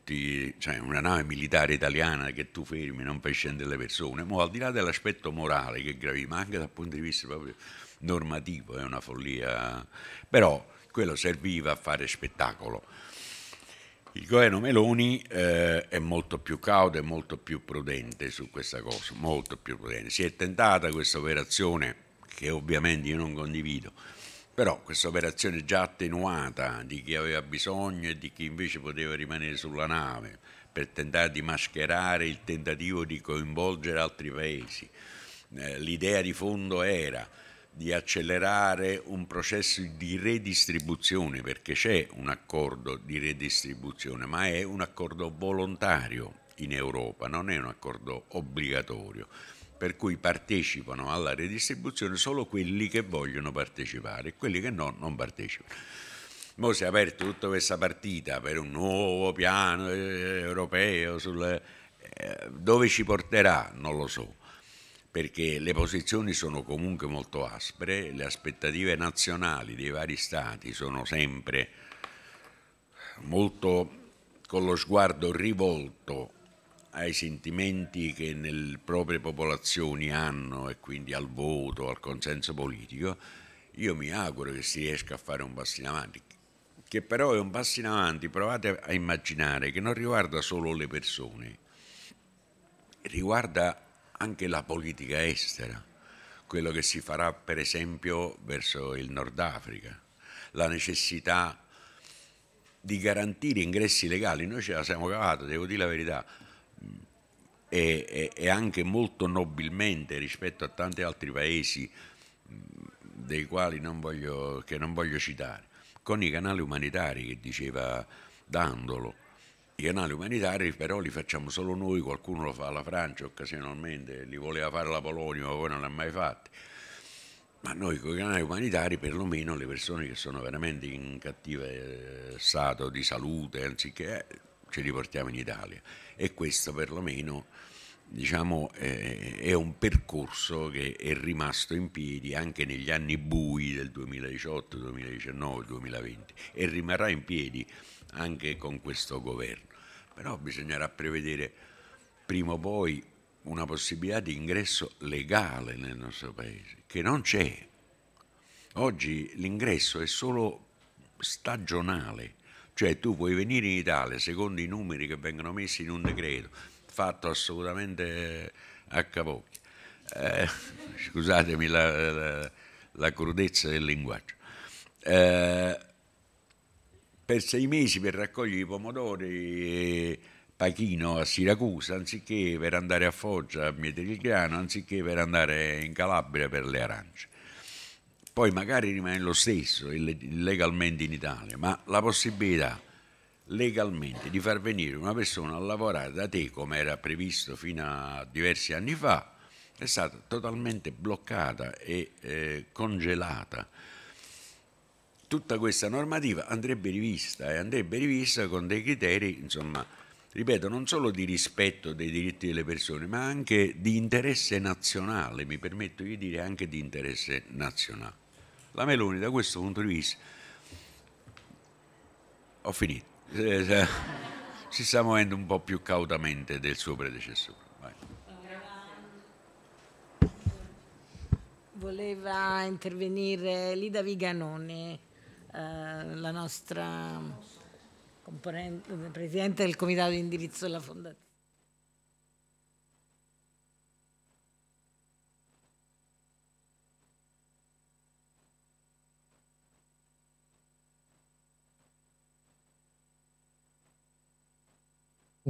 cioè una nave militare italiana che tu fermi, non fai scendere le persone. Mo, al di là dell'aspetto morale che è gravissimo, anche dal punto di vista proprio normativo è una follia, però quello serviva a fare spettacolo. Il governo Meloni eh, è molto più cauto e molto più prudente su questa cosa, molto più prudente. Si è tentata questa operazione che ovviamente io non condivido, però questa operazione già attenuata di chi aveva bisogno e di chi invece poteva rimanere sulla nave per tentare di mascherare il tentativo di coinvolgere altri paesi. Eh, l'idea di fondo era di accelerare un processo di redistribuzione, perché c'è un accordo di redistribuzione, ma è un accordo volontario in Europa, non è un accordo obbligatorio per cui partecipano alla redistribuzione solo quelli che vogliono partecipare, e quelli che no non partecipano. Mo si è aperta tutta questa partita per un nuovo piano eh, europeo sul, eh, dove ci porterà non lo so, perché le posizioni sono comunque molto aspre, le aspettative nazionali dei vari stati sono sempre molto con lo sguardo rivolto ai sentimenti che nelle proprie popolazioni hanno e quindi al voto, al consenso politico, io mi auguro che si riesca a fare un passo in avanti, che però è un passo in avanti, provate a immaginare, che non riguarda solo le persone, riguarda anche la politica estera, quello che si farà per esempio verso il Nord Africa, la necessità di garantire ingressi legali, noi ce la siamo cavata, devo dire la verità, e, e, anche molto nobilmente rispetto a tanti altri paesi dei quali non voglio, che non voglio citare, con i canali umanitari che diceva Dandolo. I canali umanitari però li facciamo solo noi, qualcuno lo fa alla Francia occasionalmente, li voleva fare la Polonia ma poi non l'ha mai fatti. Ma noi con i canali umanitari perlomeno le persone che sono veramente in cattivo eh, stato di salute, anziché ce li portiamo in Italia e questo perlomeno diciamo, eh, è un percorso che è rimasto in piedi anche negli anni bui del 2018, 2019, 2020 e rimarrà in piedi anche con questo governo. Però bisognerà prevedere prima o poi una possibilità di ingresso legale nel nostro paese, che non c'è. Oggi l'ingresso è solo stagionale, cioè tu puoi venire in Italia secondo i numeri che vengono messi in un decreto, fatto assolutamente eh, a capocchia. Eh, scusatemi la, la, la, crudezza del linguaggio. Eh, per sei mesi per raccogliere i pomodori e eh, Pachino a Siracusa, anziché per andare a Foggia a Mietrigliano, anziché per andare in Calabria per le arance poi magari rimane lo stesso legalmente in Italia, ma la possibilità legalmente di far venire una persona a lavorare da te come era previsto fino a diversi anni fa è stata totalmente bloccata e eh, congelata. Tutta questa normativa andrebbe rivista e andrebbe rivista con dei criteri, insomma, ripeto, non solo di rispetto dei diritti delle persone, ma anche di interesse nazionale, mi permetto di dire anche di interesse nazionale. La Meloni da questo punto di vista, ho finito, eh, si sta muovendo un po' più cautamente del suo predecessore. Voleva intervenire Lida Viganoni, eh, la nostra componente, Presidente del Comitato di Indirizzo della Fondazione.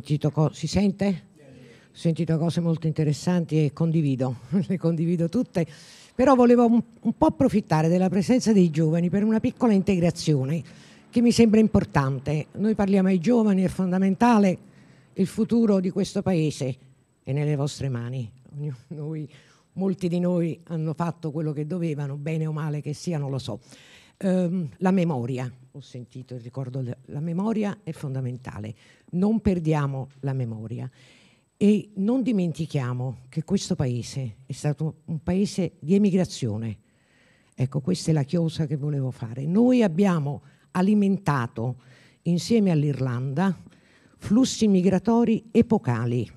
sentito si sente? Ho sentito cose molto interessanti e condivido, le condivido tutte, però volevo un, un po' approfittare della presenza dei giovani per una piccola integrazione che mi sembra importante. Noi parliamo ai giovani, è fondamentale il futuro di questo paese è nelle vostre mani. Noi, molti di noi hanno fatto quello che dovevano, bene o male che siano, lo so ehm, la memoria, ho sentito il ricordo, la memoria è fondamentale, non perdiamo la memoria e non dimentichiamo che questo paese è stato un paese di emigrazione. Ecco, questa è la chiosa che volevo fare. Noi abbiamo alimentato insieme all'Irlanda flussi migratori epocali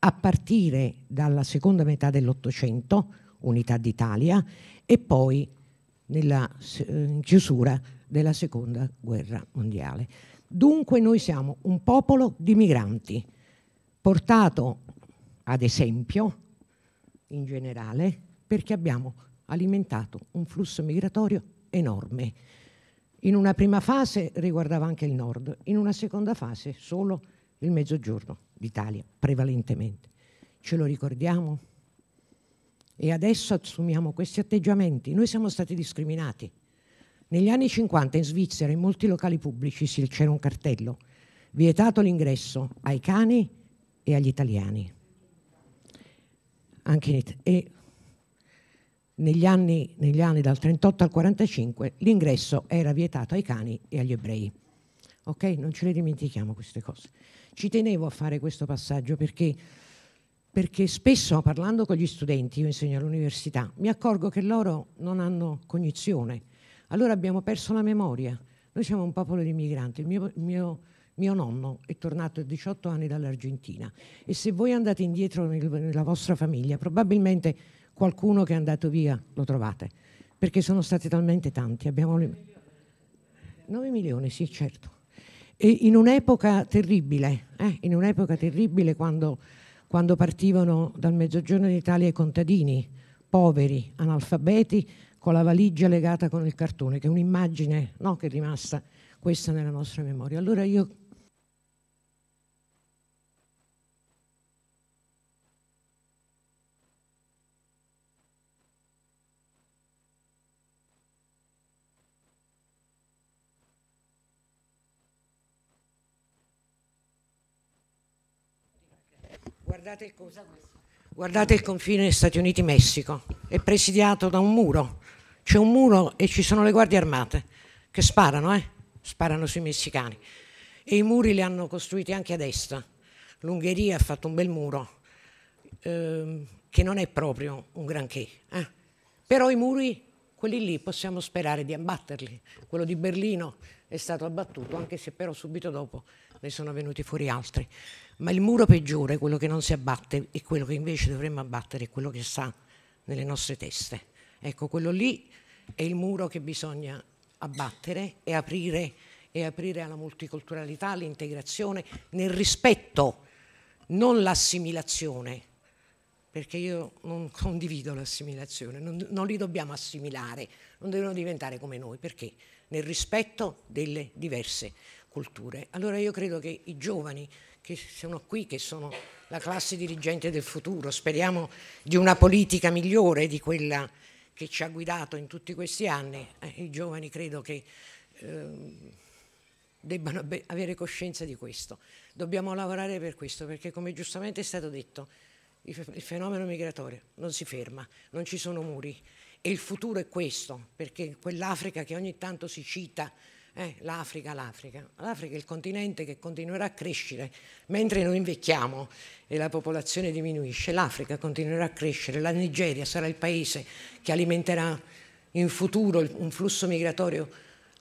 a partire dalla seconda metà dell'Ottocento, unità d'Italia, e poi nella eh, chiusura della seconda guerra mondiale. Dunque noi siamo un popolo di migranti, portato ad esempio in generale perché abbiamo alimentato un flusso migratorio enorme. In una prima fase riguardava anche il nord, in una seconda fase solo il mezzogiorno d'Italia, prevalentemente. Ce lo ricordiamo? e adesso assumiamo questi atteggiamenti. Noi siamo stati discriminati. Negli anni 50 in Svizzera in molti locali pubblici c'era un cartello vietato l'ingresso ai cani e agli italiani. In e negli anni, negli anni, dal 38 al 45 l'ingresso era vietato ai cani e agli ebrei. Ok? Non ce le dimentichiamo queste cose. Ci tenevo a fare questo passaggio perché perché spesso parlando con gli studenti, io insegno all'università, mi accorgo che loro non hanno cognizione. Allora abbiamo perso la memoria. Noi siamo un popolo di migranti. Il mio, mio, mio nonno è tornato a 18 anni dall'Argentina e se voi andate indietro nel, nella vostra famiglia, probabilmente qualcuno che è andato via lo trovate, perché sono stati talmente tanti. Abbiamo 9 milioni, sì, certo. E in un'epoca terribile, eh, in un'epoca terribile quando quando partivano dal mezzogiorno d'Italia i contadini, poveri, analfabeti, con la valigia legata con il cartone, che è un'immagine no, che è rimasta questa nella nostra memoria. Allora io guardate il, guardate il confine Stati Uniti-Messico, è presidiato da un muro, c'è un muro e ci sono le guardie armate che sparano, eh? sparano sui messicani. E i muri li hanno costruiti anche a destra. L'Ungheria ha fatto un bel muro, ehm, che non è proprio un granché. Eh? Però i muri, quelli lì, possiamo sperare di abbatterli. Quello di Berlino è stato abbattuto, anche se però subito dopo ne sono venuti fuori altri. Ma il muro peggiore, quello che non si abbatte e quello che invece dovremmo abbattere, è quello che sta nelle nostre teste. Ecco, quello lì è il muro che bisogna abbattere e aprire, e aprire alla multiculturalità, all'integrazione, nel rispetto, non l'assimilazione, perché io non condivido l'assimilazione, non, non, li dobbiamo assimilare, non devono diventare come noi, perché? Nel rispetto delle diverse culture. Allora io credo che i giovani che sono qui, che sono la classe dirigente del futuro. Speriamo di una politica migliore di quella che ci ha guidato in tutti questi anni. Eh, I giovani credo che eh, debbano avere coscienza di questo. Dobbiamo lavorare per questo perché, come giustamente è stato detto, il fenomeno migratorio non si ferma, non ci sono muri e il futuro è questo, perché quell'Africa che ogni tanto si cita eh, L'Africa, l'Africa. L'Africa è il continente che continuerà a crescere mentre noi invecchiamo e la popolazione diminuisce. L'Africa continuerà a crescere, la Nigeria sarà il paese che alimenterà in futuro un flusso migratorio.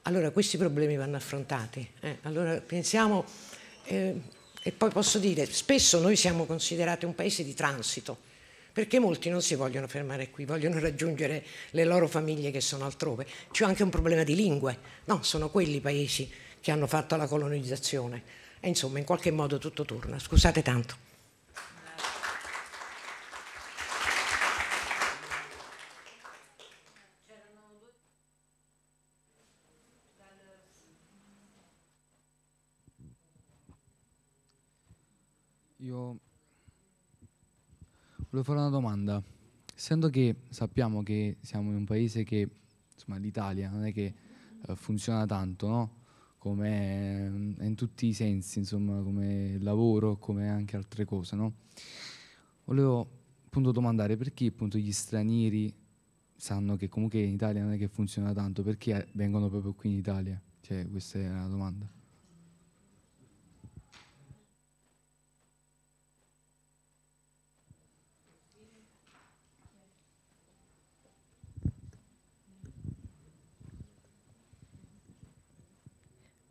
Allora questi problemi vanno affrontati. Eh, allora pensiamo, eh, e poi posso dire, spesso noi siamo considerati un paese di transito perché molti non si vogliono fermare qui, vogliono raggiungere le loro famiglie che sono altrove. C'è anche un problema di lingue, no, sono quelli i paesi che hanno fatto la colonizzazione. E insomma, in qualche modo tutto torna. Scusate tanto. volevo fare una domanda. Essendo che sappiamo che siamo in un paese che, insomma, l'Italia non è che eh, funziona tanto, no? Come eh, in tutti i sensi, insomma, come lavoro, come anche altre cose, no? Volevo appunto domandare perché appunto gli stranieri sanno che comunque in Italia non è che funziona tanto, perché eh, vengono proprio qui in Italia? Cioè, questa è la domanda.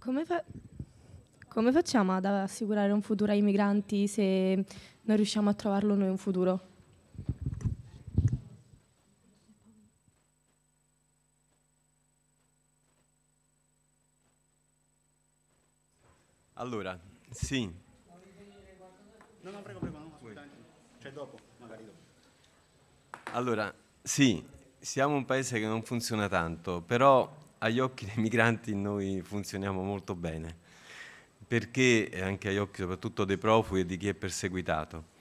come, fa- come facciamo ad assicurare un futuro ai migranti se non riusciamo a trovarlo noi un futuro? Allora, sì. No, no, prego, prego, no, cioè dopo, magari dopo. Allora, sì, siamo un paese che non funziona tanto, però agli occhi dei migranti noi funzioniamo molto bene, perché eh, anche agli occhi soprattutto dei profughi e di chi è perseguitato,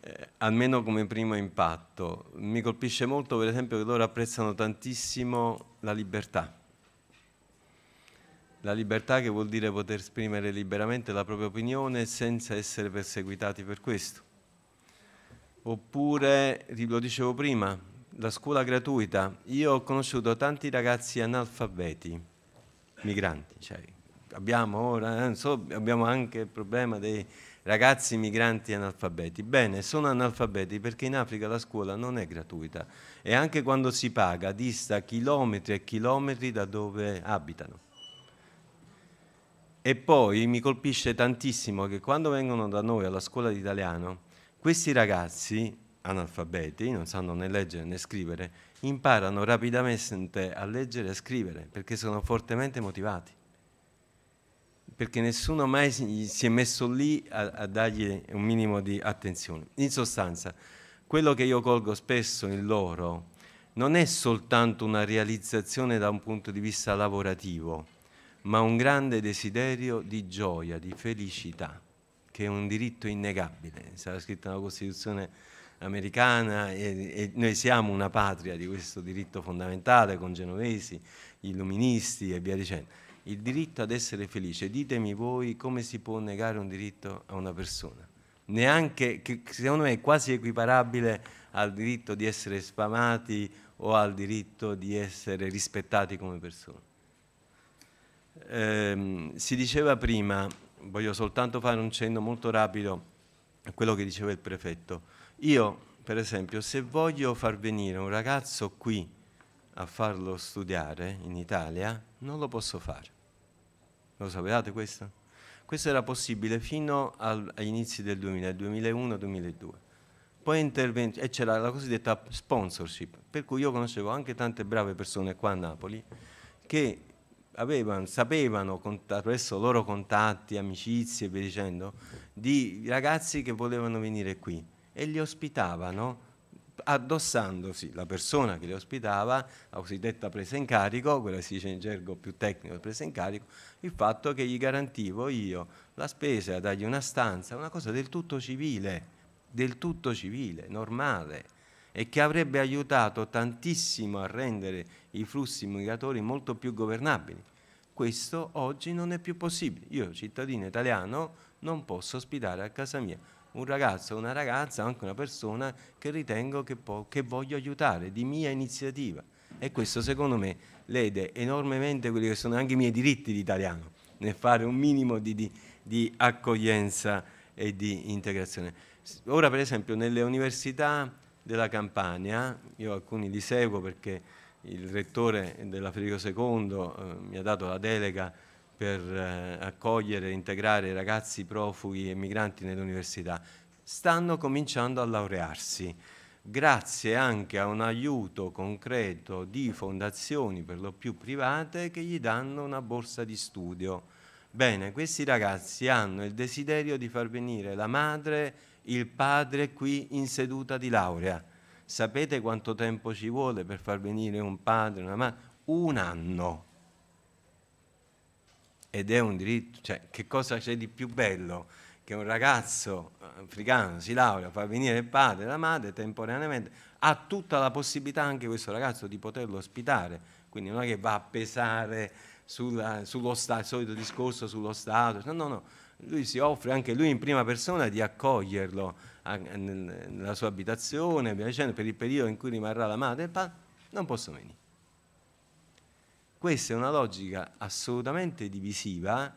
eh, almeno come primo impatto. Mi colpisce molto per esempio che loro apprezzano tantissimo la libertà, la libertà che vuol dire poter esprimere liberamente la propria opinione senza essere perseguitati per questo. Oppure, lo dicevo prima, la scuola gratuita, io ho conosciuto tanti ragazzi analfabeti, migranti, cioè, abbiamo ora, eh, so, abbiamo anche il problema dei ragazzi migranti analfabeti. Bene, sono analfabeti perché in Africa la scuola non è gratuita e anche quando si paga dista chilometri e chilometri da dove abitano. E poi mi colpisce tantissimo che quando vengono da noi alla scuola di italiano, questi ragazzi analfabeti, non sanno né leggere né scrivere, imparano rapidamente a leggere e a scrivere perché sono fortemente motivati. Perché nessuno mai si è messo lì a, a dargli un minimo di attenzione. In sostanza, quello che io colgo spesso in loro non è soltanto una realizzazione da un punto di vista lavorativo, ma un grande desiderio di gioia, di felicità, che è un diritto innegabile. Sarà scritta nella Costituzione americana e, e, noi siamo una patria di questo diritto fondamentale con genovesi, illuministi e via dicendo. Il diritto ad essere felice, ditemi voi come si può negare un diritto a una persona, neanche, che secondo me è quasi equiparabile al diritto di essere sfamati o al diritto di essere rispettati come persone. Eh, si diceva prima, voglio soltanto fare un cenno molto rapido a quello che diceva il prefetto, io, per esempio, se voglio far venire un ragazzo qui a farlo studiare in Italia, non lo posso fare. Lo sapevate questo? Questo era possibile fino agli inizi del 2000, 2001-2002. Poi intervento, e c'era la cosiddetta sponsorship, per cui io conoscevo anche tante brave persone qua a Napoli che avevano, sapevano attraverso loro contatti, amicizie e via dicendo, di ragazzi che volevano venire qui e li ospitavano addossandosi la persona che li ospitava, la cosiddetta presa in carico, quella si dice in gergo più tecnico presa in carico, il fatto che gli garantivo io la spesa, dargli una stanza, una cosa del tutto civile, del tutto civile, normale e che avrebbe aiutato tantissimo a rendere i flussi migratori molto più governabili. Questo oggi non è più possibile. Io, cittadino italiano, non posso ospitare a casa mia un ragazzo, una ragazza, anche una persona che ritengo che, può, che voglio aiutare, di mia iniziativa. E questo secondo me lede enormemente quelli che sono anche i miei diritti di italiano, nel fare un minimo di, di, di accoglienza e di integrazione. Ora per esempio nelle università della Campania, io alcuni li seguo perché il rettore della Federico II eh, mi ha dato la delega per eh, accogliere e integrare ragazzi profughi e migranti nell'università, stanno cominciando a laurearsi. Grazie anche a un aiuto concreto di fondazioni per lo più private che gli danno una borsa di studio. Bene, questi ragazzi hanno il desiderio di far venire la madre, il padre qui in seduta di laurea. Sapete quanto tempo ci vuole per far venire un padre, una madre? Un anno ed è un diritto, cioè che cosa c'è di più bello che un ragazzo eh, africano si laurea, fa venire il padre e la madre temporaneamente, ha tutta la possibilità anche questo ragazzo di poterlo ospitare, quindi non è che va a pesare sulla, sullo sta, il solito discorso sullo Stato, no, cioè, no, no, lui si offre anche lui in prima persona di accoglierlo a, nella sua abitazione, per il periodo in cui rimarrà la madre e il padre, non possono venire. Questa è una logica assolutamente divisiva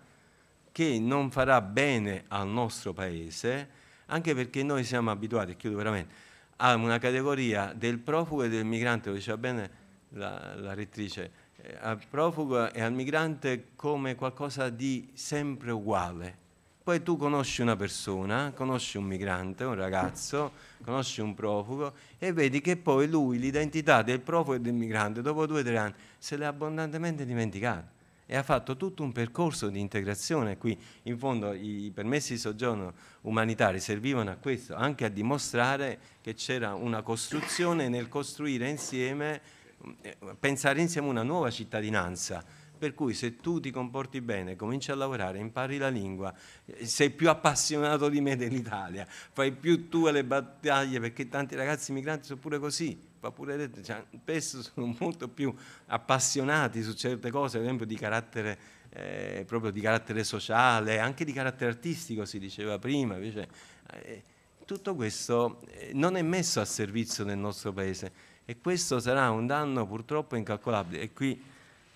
che non farà bene al nostro Paese, anche perché noi siamo abituati, chiudo veramente, a una categoria del profugo e del migrante, lo diceva bene la, la rettrice, eh, al profugo e al migrante come qualcosa di sempre uguale. Poi tu conosci una persona, conosci un migrante, un ragazzo, conosci un profugo e vedi che poi lui l'identità del profugo e del migrante dopo due o tre anni se l'è abbondantemente dimenticato e ha fatto tutto un percorso di integrazione qui. In fondo i permessi di soggiorno umanitari servivano a questo, anche a dimostrare che c'era una costruzione nel costruire insieme, eh, pensare insieme una nuova cittadinanza. Per cui se tu ti comporti bene, cominci a lavorare, impari la lingua, eh, sei più appassionato di me dell'Italia, fai più tue le battaglie, perché tanti ragazzi migranti sono pure così, ma pure cioè, spesso sono molto più appassionati su certe cose, ad esempio di carattere, eh, proprio di carattere sociale, anche di carattere artistico si diceva prima, invece, eh, tutto questo eh, non è messo a servizio del nostro paese e questo sarà un danno purtroppo incalcolabile e qui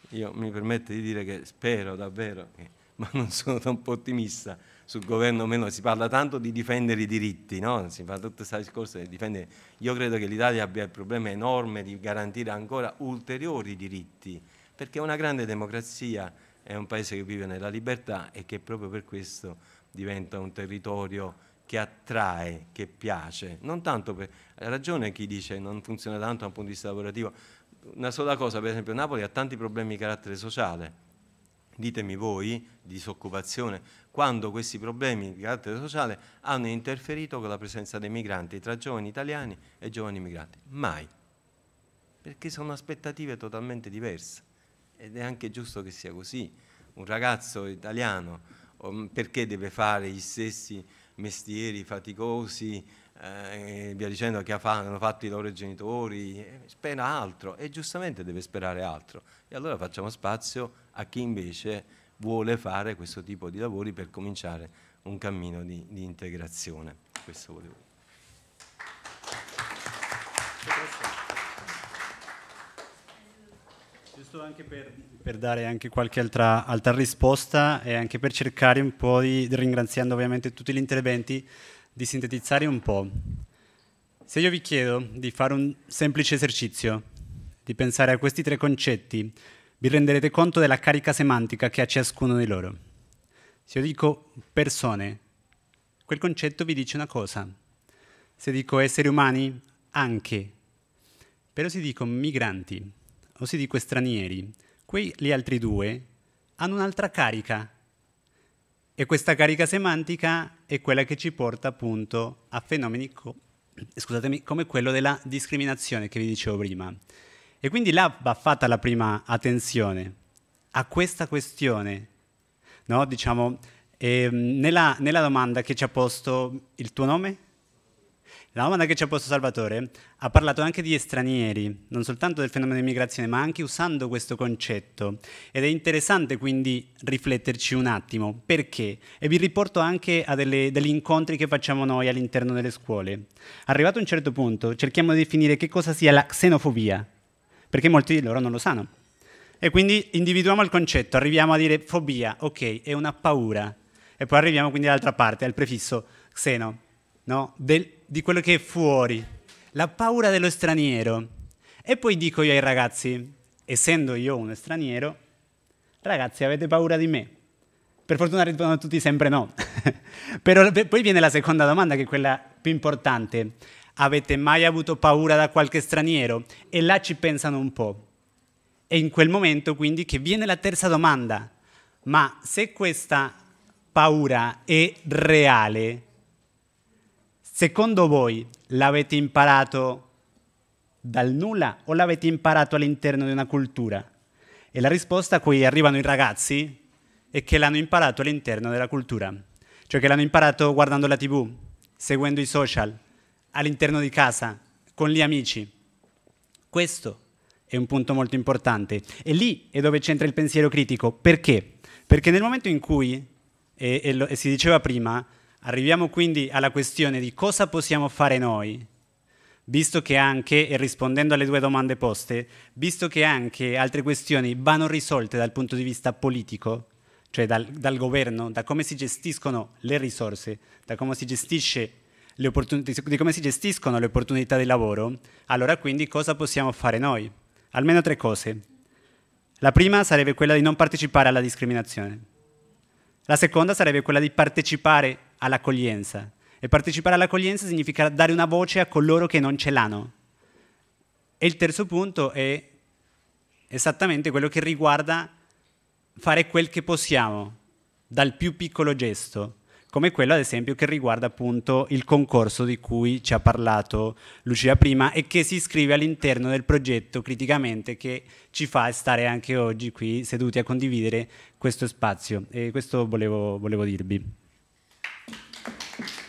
io mi permetto di dire che spero davvero, che, ma non sono troppo ottimista, sul governo Meloni, si parla tanto di difendere i diritti, no? si fa tutto questo discorso di difendere. Io credo che l'Italia abbia il problema enorme di garantire ancora ulteriori diritti, perché una grande democrazia è un paese che vive nella libertà e che proprio per questo diventa un territorio che attrae, che piace. Non tanto per... Ha ragione chi dice non funziona tanto dal punto di vista lavorativo. Una sola cosa, per esempio, Napoli ha tanti problemi di carattere sociale ditemi voi, di disoccupazione, quando questi problemi di carattere sociale hanno interferito con la presenza dei migranti tra giovani italiani e giovani migranti? Mai, perché sono aspettative totalmente diverse ed è anche giusto che sia così. Un ragazzo italiano mm, perché deve fare gli stessi mestieri faticosi, eh, via dicendo che hanno fatto i loro genitori, eh, spera altro e giustamente deve sperare altro. E allora facciamo spazio a chi invece vuole fare questo tipo di lavori per cominciare un cammino di, di integrazione. Questo volevo dire. Giusto anche per, per, dare anche qualche altra, altra risposta e anche per cercare un po' di, ringraziando ovviamente tutti gli interventi, di sintetizzare un po'. Se io vi chiedo di fare un semplice esercizio, di pensare a questi tre concetti, vi renderete conto della carica semantica che ha ciascuno di loro. Se io dico persone, quel concetto vi dice una cosa. Se dico esseri umani, anche. Però se dico migranti o se dico stranieri, quegli altri due hanno un'altra carica e questa carica semantica è quella che ci porta appunto a fenomeni co come quello della discriminazione che vi dicevo prima. E quindi là va fatta la prima attenzione a questa questione, no? diciamo, ehm, nella, nella domanda che ci ha posto il tuo nome? La domanda che ci ha posto Salvatore ha parlato anche di stranieri, non soltanto del fenomeno immigrazione, ma anche usando questo concetto. Ed è interessante quindi rifletterci un attimo, perché? E vi riporto anche a delle, degli incontri che facciamo noi all'interno delle scuole. Arrivato a un certo punto cerchiamo di definire che cosa sia la xenofobia, perché molti di loro non lo sanno. E quindi individuiamo il concetto, arriviamo a dire fobia, ok, è una paura. E poi arriviamo quindi all'altra parte, al prefisso xeno, no? Del di quello che è fuori, la paura dello straniero. E poi dico io ai ragazzi, essendo io uno straniero, ragazzi avete paura di me? Per fortuna rispondono tutti sempre no. Però poi viene la seconda domanda, che è quella più importante. Avete mai avuto paura da qualche straniero? E là ci pensano un po'. È in quel momento quindi che viene la terza domanda. Ma se questa paura è reale, Secondo voi l'avete imparato dal nulla o l'avete imparato all'interno di una cultura? E la risposta a cui arrivano i ragazzi è che l'hanno imparato all'interno della cultura, cioè che l'hanno imparato guardando la tv, seguendo i social, all'interno di casa, con gli amici. Questo è un punto molto importante. E lì è dove c'entra il pensiero critico. Perché? Perché nel momento in cui, e, e, lo, e si diceva prima, Arriviamo quindi alla questione di cosa possiamo fare noi, visto che anche, e rispondendo alle due domande poste, visto che anche altre questioni vanno risolte dal punto di vista politico, cioè dal, dal governo, da come si gestiscono le risorse, da come si gestisce le di come si gestiscono le opportunità di lavoro, allora quindi cosa possiamo fare noi? Almeno tre cose. La prima sarebbe quella di non partecipare alla discriminazione. La seconda sarebbe quella di partecipare all'accoglienza. E partecipare all'accoglienza significa dare una voce a coloro che non ce l'hanno. E il terzo punto è esattamente quello che riguarda fare quel che possiamo, dal più piccolo gesto, come quello ad esempio che riguarda appunto il concorso di cui ci ha parlato Lucia prima e che si iscrive all'interno del progetto criticamente che ci fa stare anche oggi qui seduti a condividere questo spazio e questo volevo, volevo dirvi. Thank you.